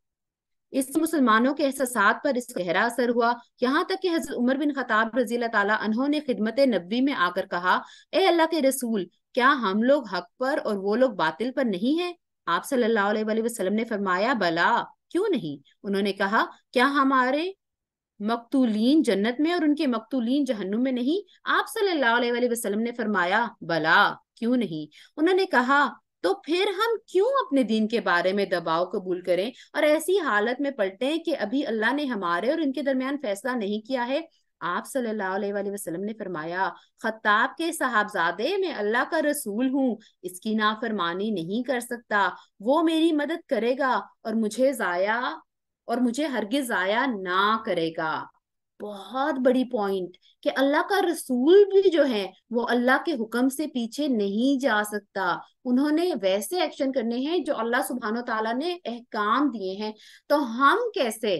इस मुसलमानों के एहसास पर इस गहरा असर हुआ यहाँ तक कि हजरत उमर बिन खताब रजी अल्लाह ने खिदमत नबी में आकर कहा ए अल्लाह के रसूल क्या हम लोग हक पर और वो लोग बातिल पर नहीं है आप सल्लल्लाहु अलैहि ने फरमाया बला क्यों नहीं उन्होंने कहा क्या हमारे मकतूलीन जन्नत में और उनके मकतूलीन जहन्नुम में नहीं आप सल्लल्लाहु अलैहि वसल्लम ने फरमाया बला क्यों नहीं उन्होंने कहा तो फिर हम क्यों अपने दीन के बारे में दबाव कबूल करें और ऐसी हालत में पलटे हैं कि अभी अल्लाह ने हमारे और इनके दरमियान फैसला नहीं किया है आप सल्लल्लाहु अलैहि वसल्लम ने फरमाया खत्ताब के साहबजादे मैं अल्लाह का रसूल हूँ इसकी नाफरमानी नहीं कर सकता वो मेरी मदद करेगा और मुझे जाया और मुझे हरगिज जाया ना करेगा बहुत बड़ी पॉइंट कि अल्लाह का रसूल भी जो है वो अल्लाह के हुक्म से पीछे नहीं जा सकता उन्होंने वैसे एक्शन करने हैं जो अल्लाह सुबहान तला ने अहकाम दिए हैं तो हम कैसे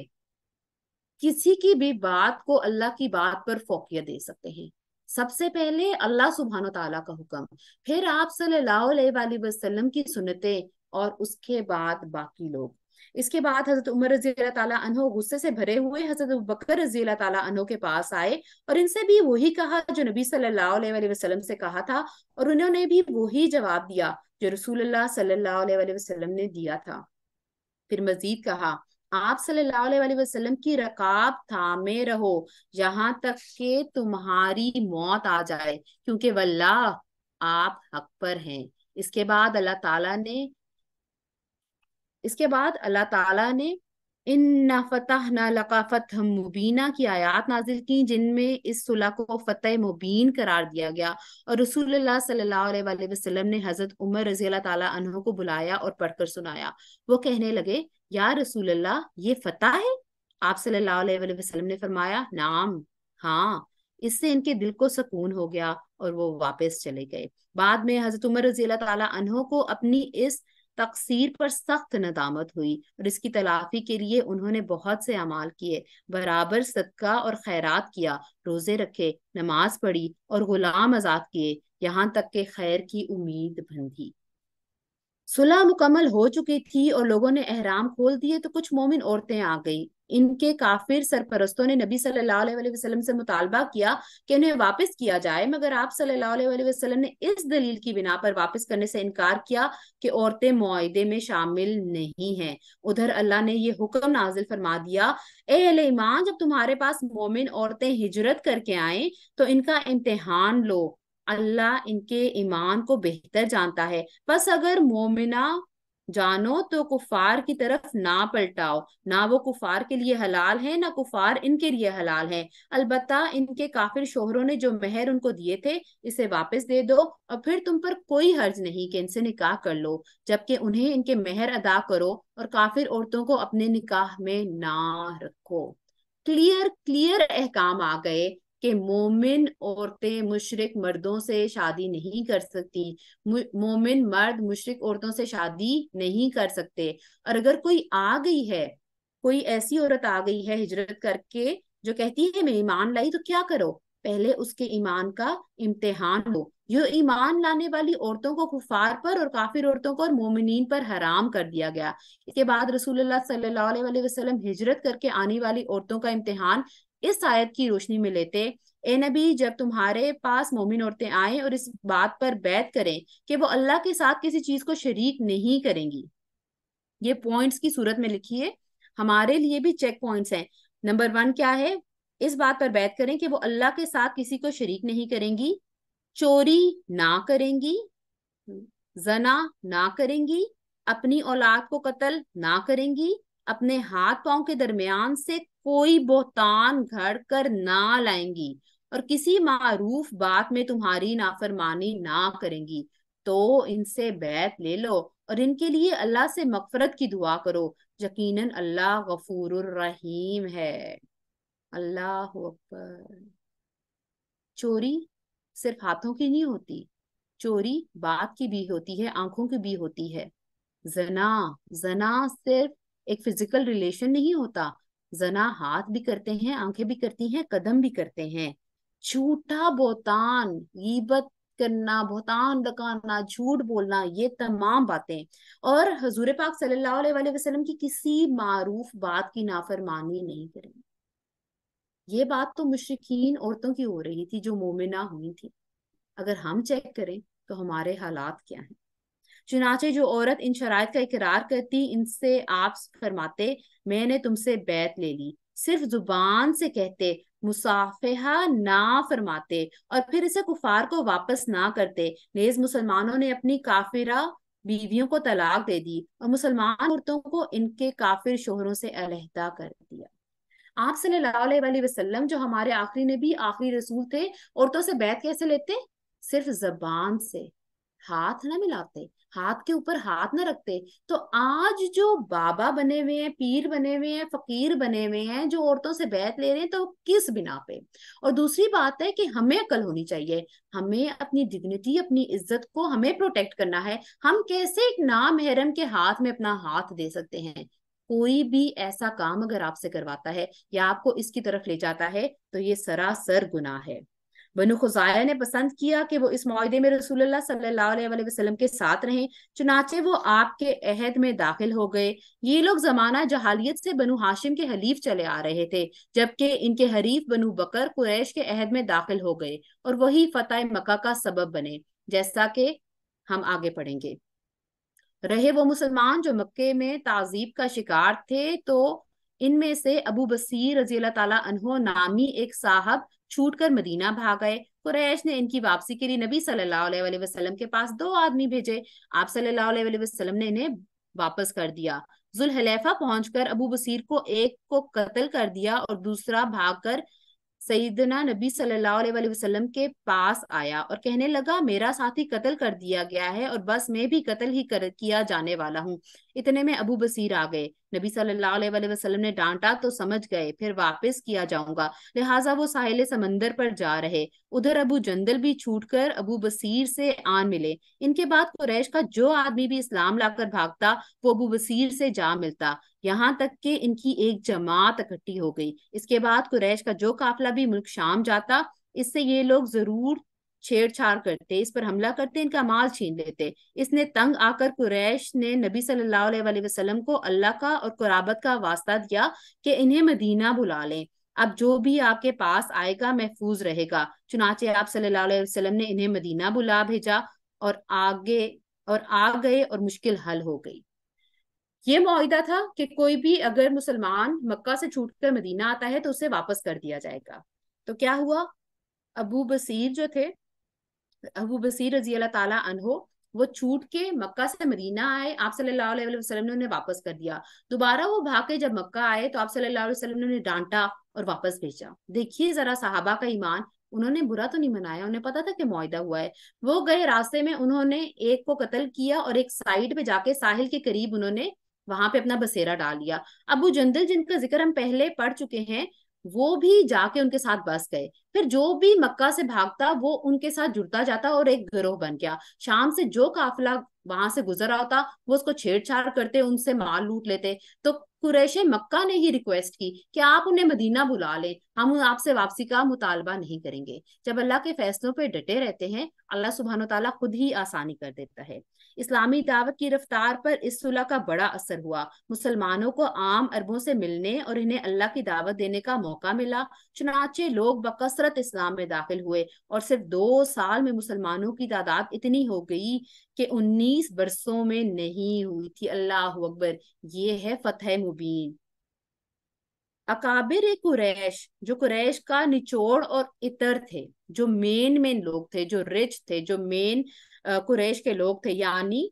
किसी की भी बात को अल्लाह की बात पर फोकियत दे सकते हैं सबसे पहले अल्लाह सुबहान तला का हुक्म फिर आप सल्लल्लाहु की सुनते और उसके बाद बाकी लोग इसके बाद हजरत उमर रजी अल्लाह तहो गुस्से से भरे हुए हजरत बकर रजी अल्लाह तहो के पास आए और इनसे भी वही कहा जो नबी सल्लल्लाहु अलैहि वसल्लम से कहा था और उन्होंने भी वही जवाब दिया जो रसूल सल्लल्लाहु अलैहि ने दिया था फिर मजीद कहा आप सल्लाम की रकाब थामे रहो यहाँ तक के तुम्हारी मौत आ जाए क्योंकि वल्लाह आप हक पर हैं इसके बाद अल्लाह ताला ने इसके बाद अल्लाह ताला ने इन्ना फतह न लकाफत मुबीना की आयात नाजिल की जिनमें इस सुलह को फतेह मुबीन करार दिया गया और रसूल सल्लल्लाहु वसल्लम ने हजरत उमर रजी अल्लाह तला को बुलाया और पढ़कर सुनाया वो कहने लगे या रसूल अल्लाह ये फतह है आप सल्लल्लाहु अलैहि वसल्लम ने फरमाया नाम हाँ इससे इनके दिल को सुकून हो गया और वो वापस चले गए बाद में हजरत उमर रजी अल्लाह तला को अपनी इस तकसीर पर सख्त नदामत हुई और इसकी तलाफी के लिए उन्होंने बहुत से अमाल किए बराबर सदका और खैरात किया रोजे रखे नमाज पढ़ी और गुलाम आज़ाद किए यहाँ तक के खैर की उम्मीद बंधी सुलह मुकम्मल हो चुकी थी और लोगों ने अहराम खोल दिए तो कुछ मोमिन औरतें आ गई इनके काफिर सरपरस्तों ने नबी सल्लल्लाहु अलैहि वसल्लम से मुतालबा किया कि उन्हें वापस किया जाए मगर आप सल्लल्लाहु अलैहि वसल्लम ने इस दलील की बिना पर वापस करने से इनकार किया कि औरतें मुआदे में शामिल नहीं हैं उधर अल्लाह ने यह हुक्म नाजिल फरमा दिया एहल ईमान जब तुम्हारे पास मोमिन औरतें हिजरत करके आए तो इनका इम्तहान लो अल्लाह इनके ईमान को बेहतर जानता है बस अगर मोमिना जानो तो कुफार की तरफ ना पलटाओ ना वो कुफार के लिए हलाल है ना कुफार इनके लिए हलाल है अलबत् इनके काफिर शोहरों ने जो मेहर उनको दिए थे इसे वापस दे दो और फिर तुम पर कोई हर्ज नहीं कि इनसे निकाह कर लो जबकि उन्हें इनके मेहर अदा करो और काफिर औरतों को अपने निकाह में ना रखो क्लियर क्लियर अहकाम आ गए कि मोमिन औरतें मुशरक मर्दों से शादी नहीं कर सकती मोमिन मर्द मुशरक औरतों से शादी नहीं कर सकते और अगर कोई आ गई है कोई ऐसी औरत आ गई है हिजरत करके जो कहती है मैं ईमान लाई तो क्या करो पहले उसके ईमान का इम्तिहान हो जो ईमान लाने वाली औरतों को कुफार पर और काफिर औरतों को और मोमिन पर हराम कर दिया गया इसके बाद रसूलुल्लाह सल्लल्लाहु अलैहि वसल्लम हिजरत करके आने वाली औरतों का इम्तिहान इस आयत की रोशनी में लेते ए नबी जब तुम्हारे पास मोमिन औरतें आए और इस बात पर बैत करें कि वो अल्लाह के साथ किसी चीज को शरीक नहीं करेंगी ये पॉइंट्स की सूरत में है हमारे लिए भी चेक पॉइंट्स हैं नंबर वन क्या है इस बात पर बैत करें कि वो अल्लाह के साथ किसी को शरीक नहीं करेंगी चोरी ना करेंगी जना ना करेंगी अपनी औलाद को कत्ल ना करेंगी अपने हाथ पांव के दरमियान से कोई बोहतान घर कर ना लाएंगी और किसी मारूफ बात में तुम्हारी नाफरमानी ना करेंगी तो इनसे बैत ले लो और इनके लिए अल्लाह से मफरत की दुआ करो यकीनन अल्लाह गफूर रहीम है अल्लाह अकबर चोरी सिर्फ हाथों की नहीं होती चोरी बात की भी होती है आंखों की भी होती है जना जना सिर्फ एक फिजिकल रिलेशन नहीं होता जना हाथ भी करते हैं आंखें भी करती हैं कदम भी करते हैं झूठा बोतान गीबत करना बोतान लगाना झूठ बोलना ये तमाम बातें और हजूर पाक सल्लल्लाहु अलैहि वसल्लम की किसी मारूफ बात की नाफरमानी नहीं करेंगे ये बात तो मुश्किन औरतों की हो रही थी जो मोमिना हुई थी अगर हम चेक करें तो हमारे हालात क्या हैं चुनाचे जो औरत इन शरात का इकरार करती इनसे आप फरमाते मैंने तुमसे बैत ले ली सिर्फ जुबान से कहते मुसाफहा ना फरमाते और फिर इसे कुफार को वापस ना करते नेज मुसलमानों ने अपनी काफिरा बीवियों को तलाक दे दी और मुसलमान औरतों को इनके काफिर शोहरों से अलहदा कर दिया आप सल्लाम वसल्लम जो हमारे आखिरी नबी आखिरी रसूल थे औरतों से बैत कैसे लेते सिर्फ जबान से हाथ ना मिलाते हाथ के ऊपर हाथ ना रखते तो आज जो बाबा बने हुए हैं पीर बने हुए हैं फकीर बने हुए हैं जो औरतों से बैत ले रहे हैं तो किस बिना पे और दूसरी बात है कि हमें अकल होनी चाहिए हमें अपनी डिग्निटी अपनी इज्जत को हमें प्रोटेक्ट करना है हम कैसे एक नामहरम के हाथ में अपना हाथ दे सकते हैं कोई भी ऐसा काम अगर आपसे करवाता है या आपको इसकी तरफ ले जाता है तो ये सरासर गुना है बनु खुजाया ने पसंद किया कि वो इस माहे में रसूलुल्लाह के साथ रहें चुनाचे वो आपके अहद में दाखिल हो गए ये लोग जमाना जहालियत से बनु हाशिम के हलीफ चले आ रहे थे जबकि इनके हरीफ बनु बकर कुरैश के अहद में दाखिल हो गए और वही फतेह मक्का का सबब बने जैसा कि हम आगे पढ़ेंगे रहे वो मुसलमान जो मक्के में तहजीब का शिकार थे तो इनमें से अबू बसीर रजी अल्लाह तला नामी एक साहब छूटकर मदीना भाग गए कुरैश ने इनकी वापसी के लिए नबी सल्लल्लाहु अलैहि वसल्लम के पास दो आदमी भेजे आप सल्लल्लाहु अलैहि वसल्लम ने इन्हें वापस कर दिया जुलहलेफा पहुंचकर अबू बसीर को एक को कत्ल कर दिया और दूसरा भागकर सईदना नबी सल्लल्लाहु अलैहि वसल्लम के पास आया और कहने लगा मेरा साथी कत्ल कर दिया गया है और बस मैं भी कत्ल ही कर किया जाने वाला हूँ इतने में अबू बसीर आ गए नबी सल्लल्लाहु अलैहि वसल्लम ने डांटा तो समझ गए फिर वापस किया जाऊंगा लिहाजा वो साहिल समंदर पर जा रहे उधर अबू जंदल भी छूट कर अबू बसीर से आन मिले इनके बाद कुरैश का जो आदमी भी इस्लाम लाकर भागता वो अबू बसीर से जा मिलता यहाँ तक कि इनकी एक जमात इकट्ठी हो गई इसके बाद कुरैश का जो काफिला भी मुल्क शाम जाता इससे ये लोग जरूर छेड़छाड़ करते इस पर हमला करते इनका माल छीन लेते इसने तंग आकर कुरैश ने नबी सल्लल्लाहु अलैहि वसल्लम को अल्लाह का और कुराबत का वास्ता दिया कि इन्हें मदीना बुला लें अब जो भी आपके पास आएगा महफूज रहेगा चुनाचे आप सल्लल्लाहु अलैहि वसल्लम ने इन्हें मदीना बुला भेजा और आगे और आ गए और मुश्किल हल हो गई ये माहिदा था कि कोई भी अगर मुसलमान मक्का से छूटकर मदीना आता है तो उसे वापस कर दिया जाएगा तो क्या हुआ अबू बसीर जो थे अबू बसीर रजी अल्लाह ताला अनहो वो छूट के मक्का से मदीना आए आप सल्लल्लाहु अलैहि वसल्लम ने उन्हें वापस कर दिया दोबारा वो भाग के जब मक्का आए तो आप सल्लल्लाहु अलैहि वसल्लम ने उन्हें डांटा और वापस भेजा देखिए जरा साहबा का ईमान उन्होंने बुरा तो नहीं मनाया उन्हें पता था कि मुआदा हुआ है वो गए रास्ते में उन्होंने एक को कत्ल किया और एक साइड पे जाके साहिल के करीब उन्होंने वहां पे अपना बसेरा डाल लिया अबू जंदल जिनका जिक्र हम पहले पढ़ चुके हैं वो भी जाके उनके साथ बस गए फिर जो भी मक्का से भागता वो उनके साथ जुड़ता जाता और एक गिरोह बन गया शाम से जो काफिला वहां से रहा होता वो उसको छेड़छाड़ करते उनसे माल लूट लेते तो कुरैश मक्का ने ही रिक्वेस्ट की कि आप उन्हें मदीना बुला लें हम आपसे वापसी का मुतालबा नहीं करेंगे जब अल्लाह के फैसलों पर डटे रहते हैं अल्लाह सुबहान तला खुद ही आसानी कर देता है इस्लामी दावत की रफ्तार पर इस सुलह का बड़ा असर हुआ मुसलमानों को आम अरबों से मिलने और इन्हें अल्लाह की दावत देने का मौका मिला चुनाचे लोग बकसरत इस्लाम में दाखिल हुए और सिर्फ दो साल में मुसलमानों की तादाद इतनी हो गई कि उन्नीस बरसों में नहीं हुई थी अल्लाह अकबर ये है फतेह मुबीन अकाबिर कुरैश जो कुरैश का निचोड़ और इतर थे जो मेन मेन लोग थे जो रिच थे जो मेन कुरैश के लोग थे यानी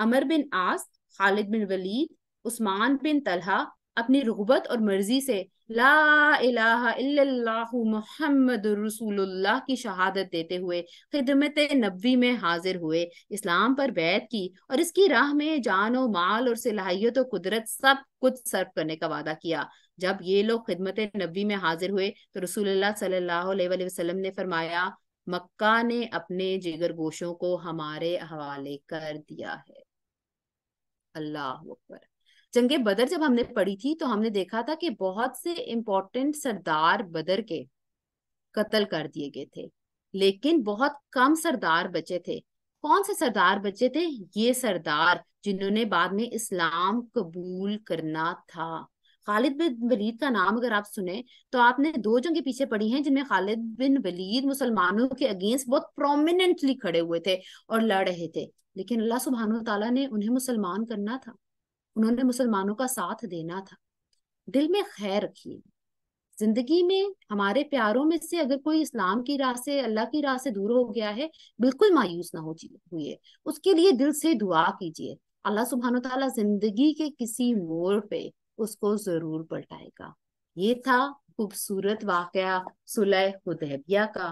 अमर बिन आस खालिद बिन वलीद उस्मान बिन तलहा अपनी रुगबत और मर्जी से ला इलाहा मोहम्मद रसूलुल्लाह की शहादत देते हुए खिदमत नबी में हाजिर हुए इस्लाम पर बैत की और इसकी राह में जानो माल और सलाहियत और कुदरत सब कुछ सर्व करने का वादा किया जब ये लोग खिदमत नबी में हाजिर हुए तो रसूलुल्लाह सल्लल्लाहु अलैहि वसल्लम ने फरमाया मक्का ने अपने जिगर गोशों को हमारे हवाले कर दिया है अल्लाह अकबर जंग बदर जब हमने पढ़ी थी तो हमने देखा था कि बहुत से इम्पोर्टेंट सरदार बदर के कत्ल कर दिए गए थे लेकिन बहुत कम सरदार बचे थे कौन से सरदार बचे थे ये सरदार जिन्होंने बाद में इस्लाम कबूल करना था खालिद बिन वलीद का नाम अगर आप सुने तो आपने दो जंगे पीछे पड़ी हैं जिनमें खालिद बिन वलीद मुसलमानों के अगेंस्ट बहुत प्रोमिनेंटली खड़े हुए थे और लड़ रहे थे लेकिन अल्लाह सुबहान तला ने उन्हें मुसलमान करना था उन्होंने मुसलमानों का साथ देना था दिल में खैर रखिए जिंदगी में हमारे प्यारों में से अगर कोई इस्लाम की राह से अल्लाह की राह से दूर हो गया है बिल्कुल मायूस ना हो हुई उसके लिए दिल से दुआ कीजिए अल्लाह सुबहान तला जिंदगी के किसी मोड़ पे उसको जरूर पलटाएगा ये था खूबसूरत वाकया सुलह हुदैबिया का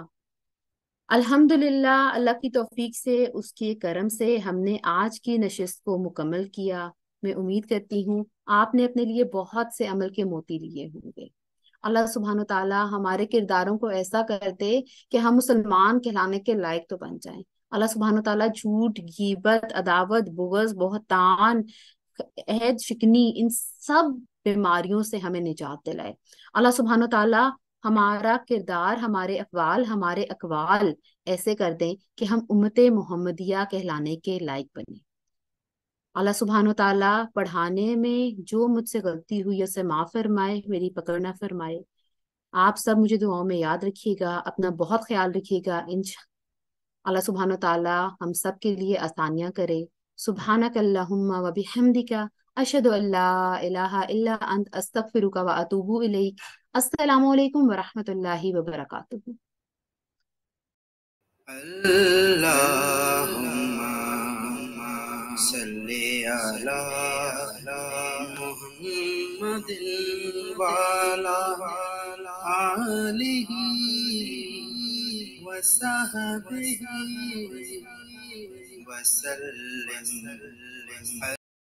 अल्हम्दुलिल्लाह अल्लाह की तोफीक से उसके करम से हमने आज की नशस्त को मुकम्मल किया मैं उम्मीद करती हूँ आपने अपने लिए बहुत से अमल के मोती लिए होंगे अल्लाह सुबहान ताला हमारे किरदारों को ऐसा कर दे कि हम मुसलमान कहलाने के लायक तो बन जाएं अल्लाह सुबहान तला झूठ गीबत अदावत बुगज बहुतान हैज शिकनी इन सब बीमारियों से हमें निजात दिलाए अल्लाह सुबहान तला हमारा किरदार हमारे अकवाल हमारे अकवाल ऐसे कर दें कि हम उम्मत मोहम्मदिया कहलाने के लायक बने अल्लाह सुबहान तला पढ़ाने में जो मुझसे गलती हुई उसे माँ फरमाए मेरी पकड़ना फरमाए आप सब मुझे दुआओं में याद रखिएगा अपना बहुत ख्याल रखिएगा इन अल्लाह सुबहान तला हम सब के लिए आसानियाँ करे سبحانك اللهم وبحمدك أشهد أن لا إله إلا أنت أستغفرك وأتوب إليك السلام عليكم ورحمة الله وبركاته اللهم صل على محمد وعلى آله وصحبه وسلم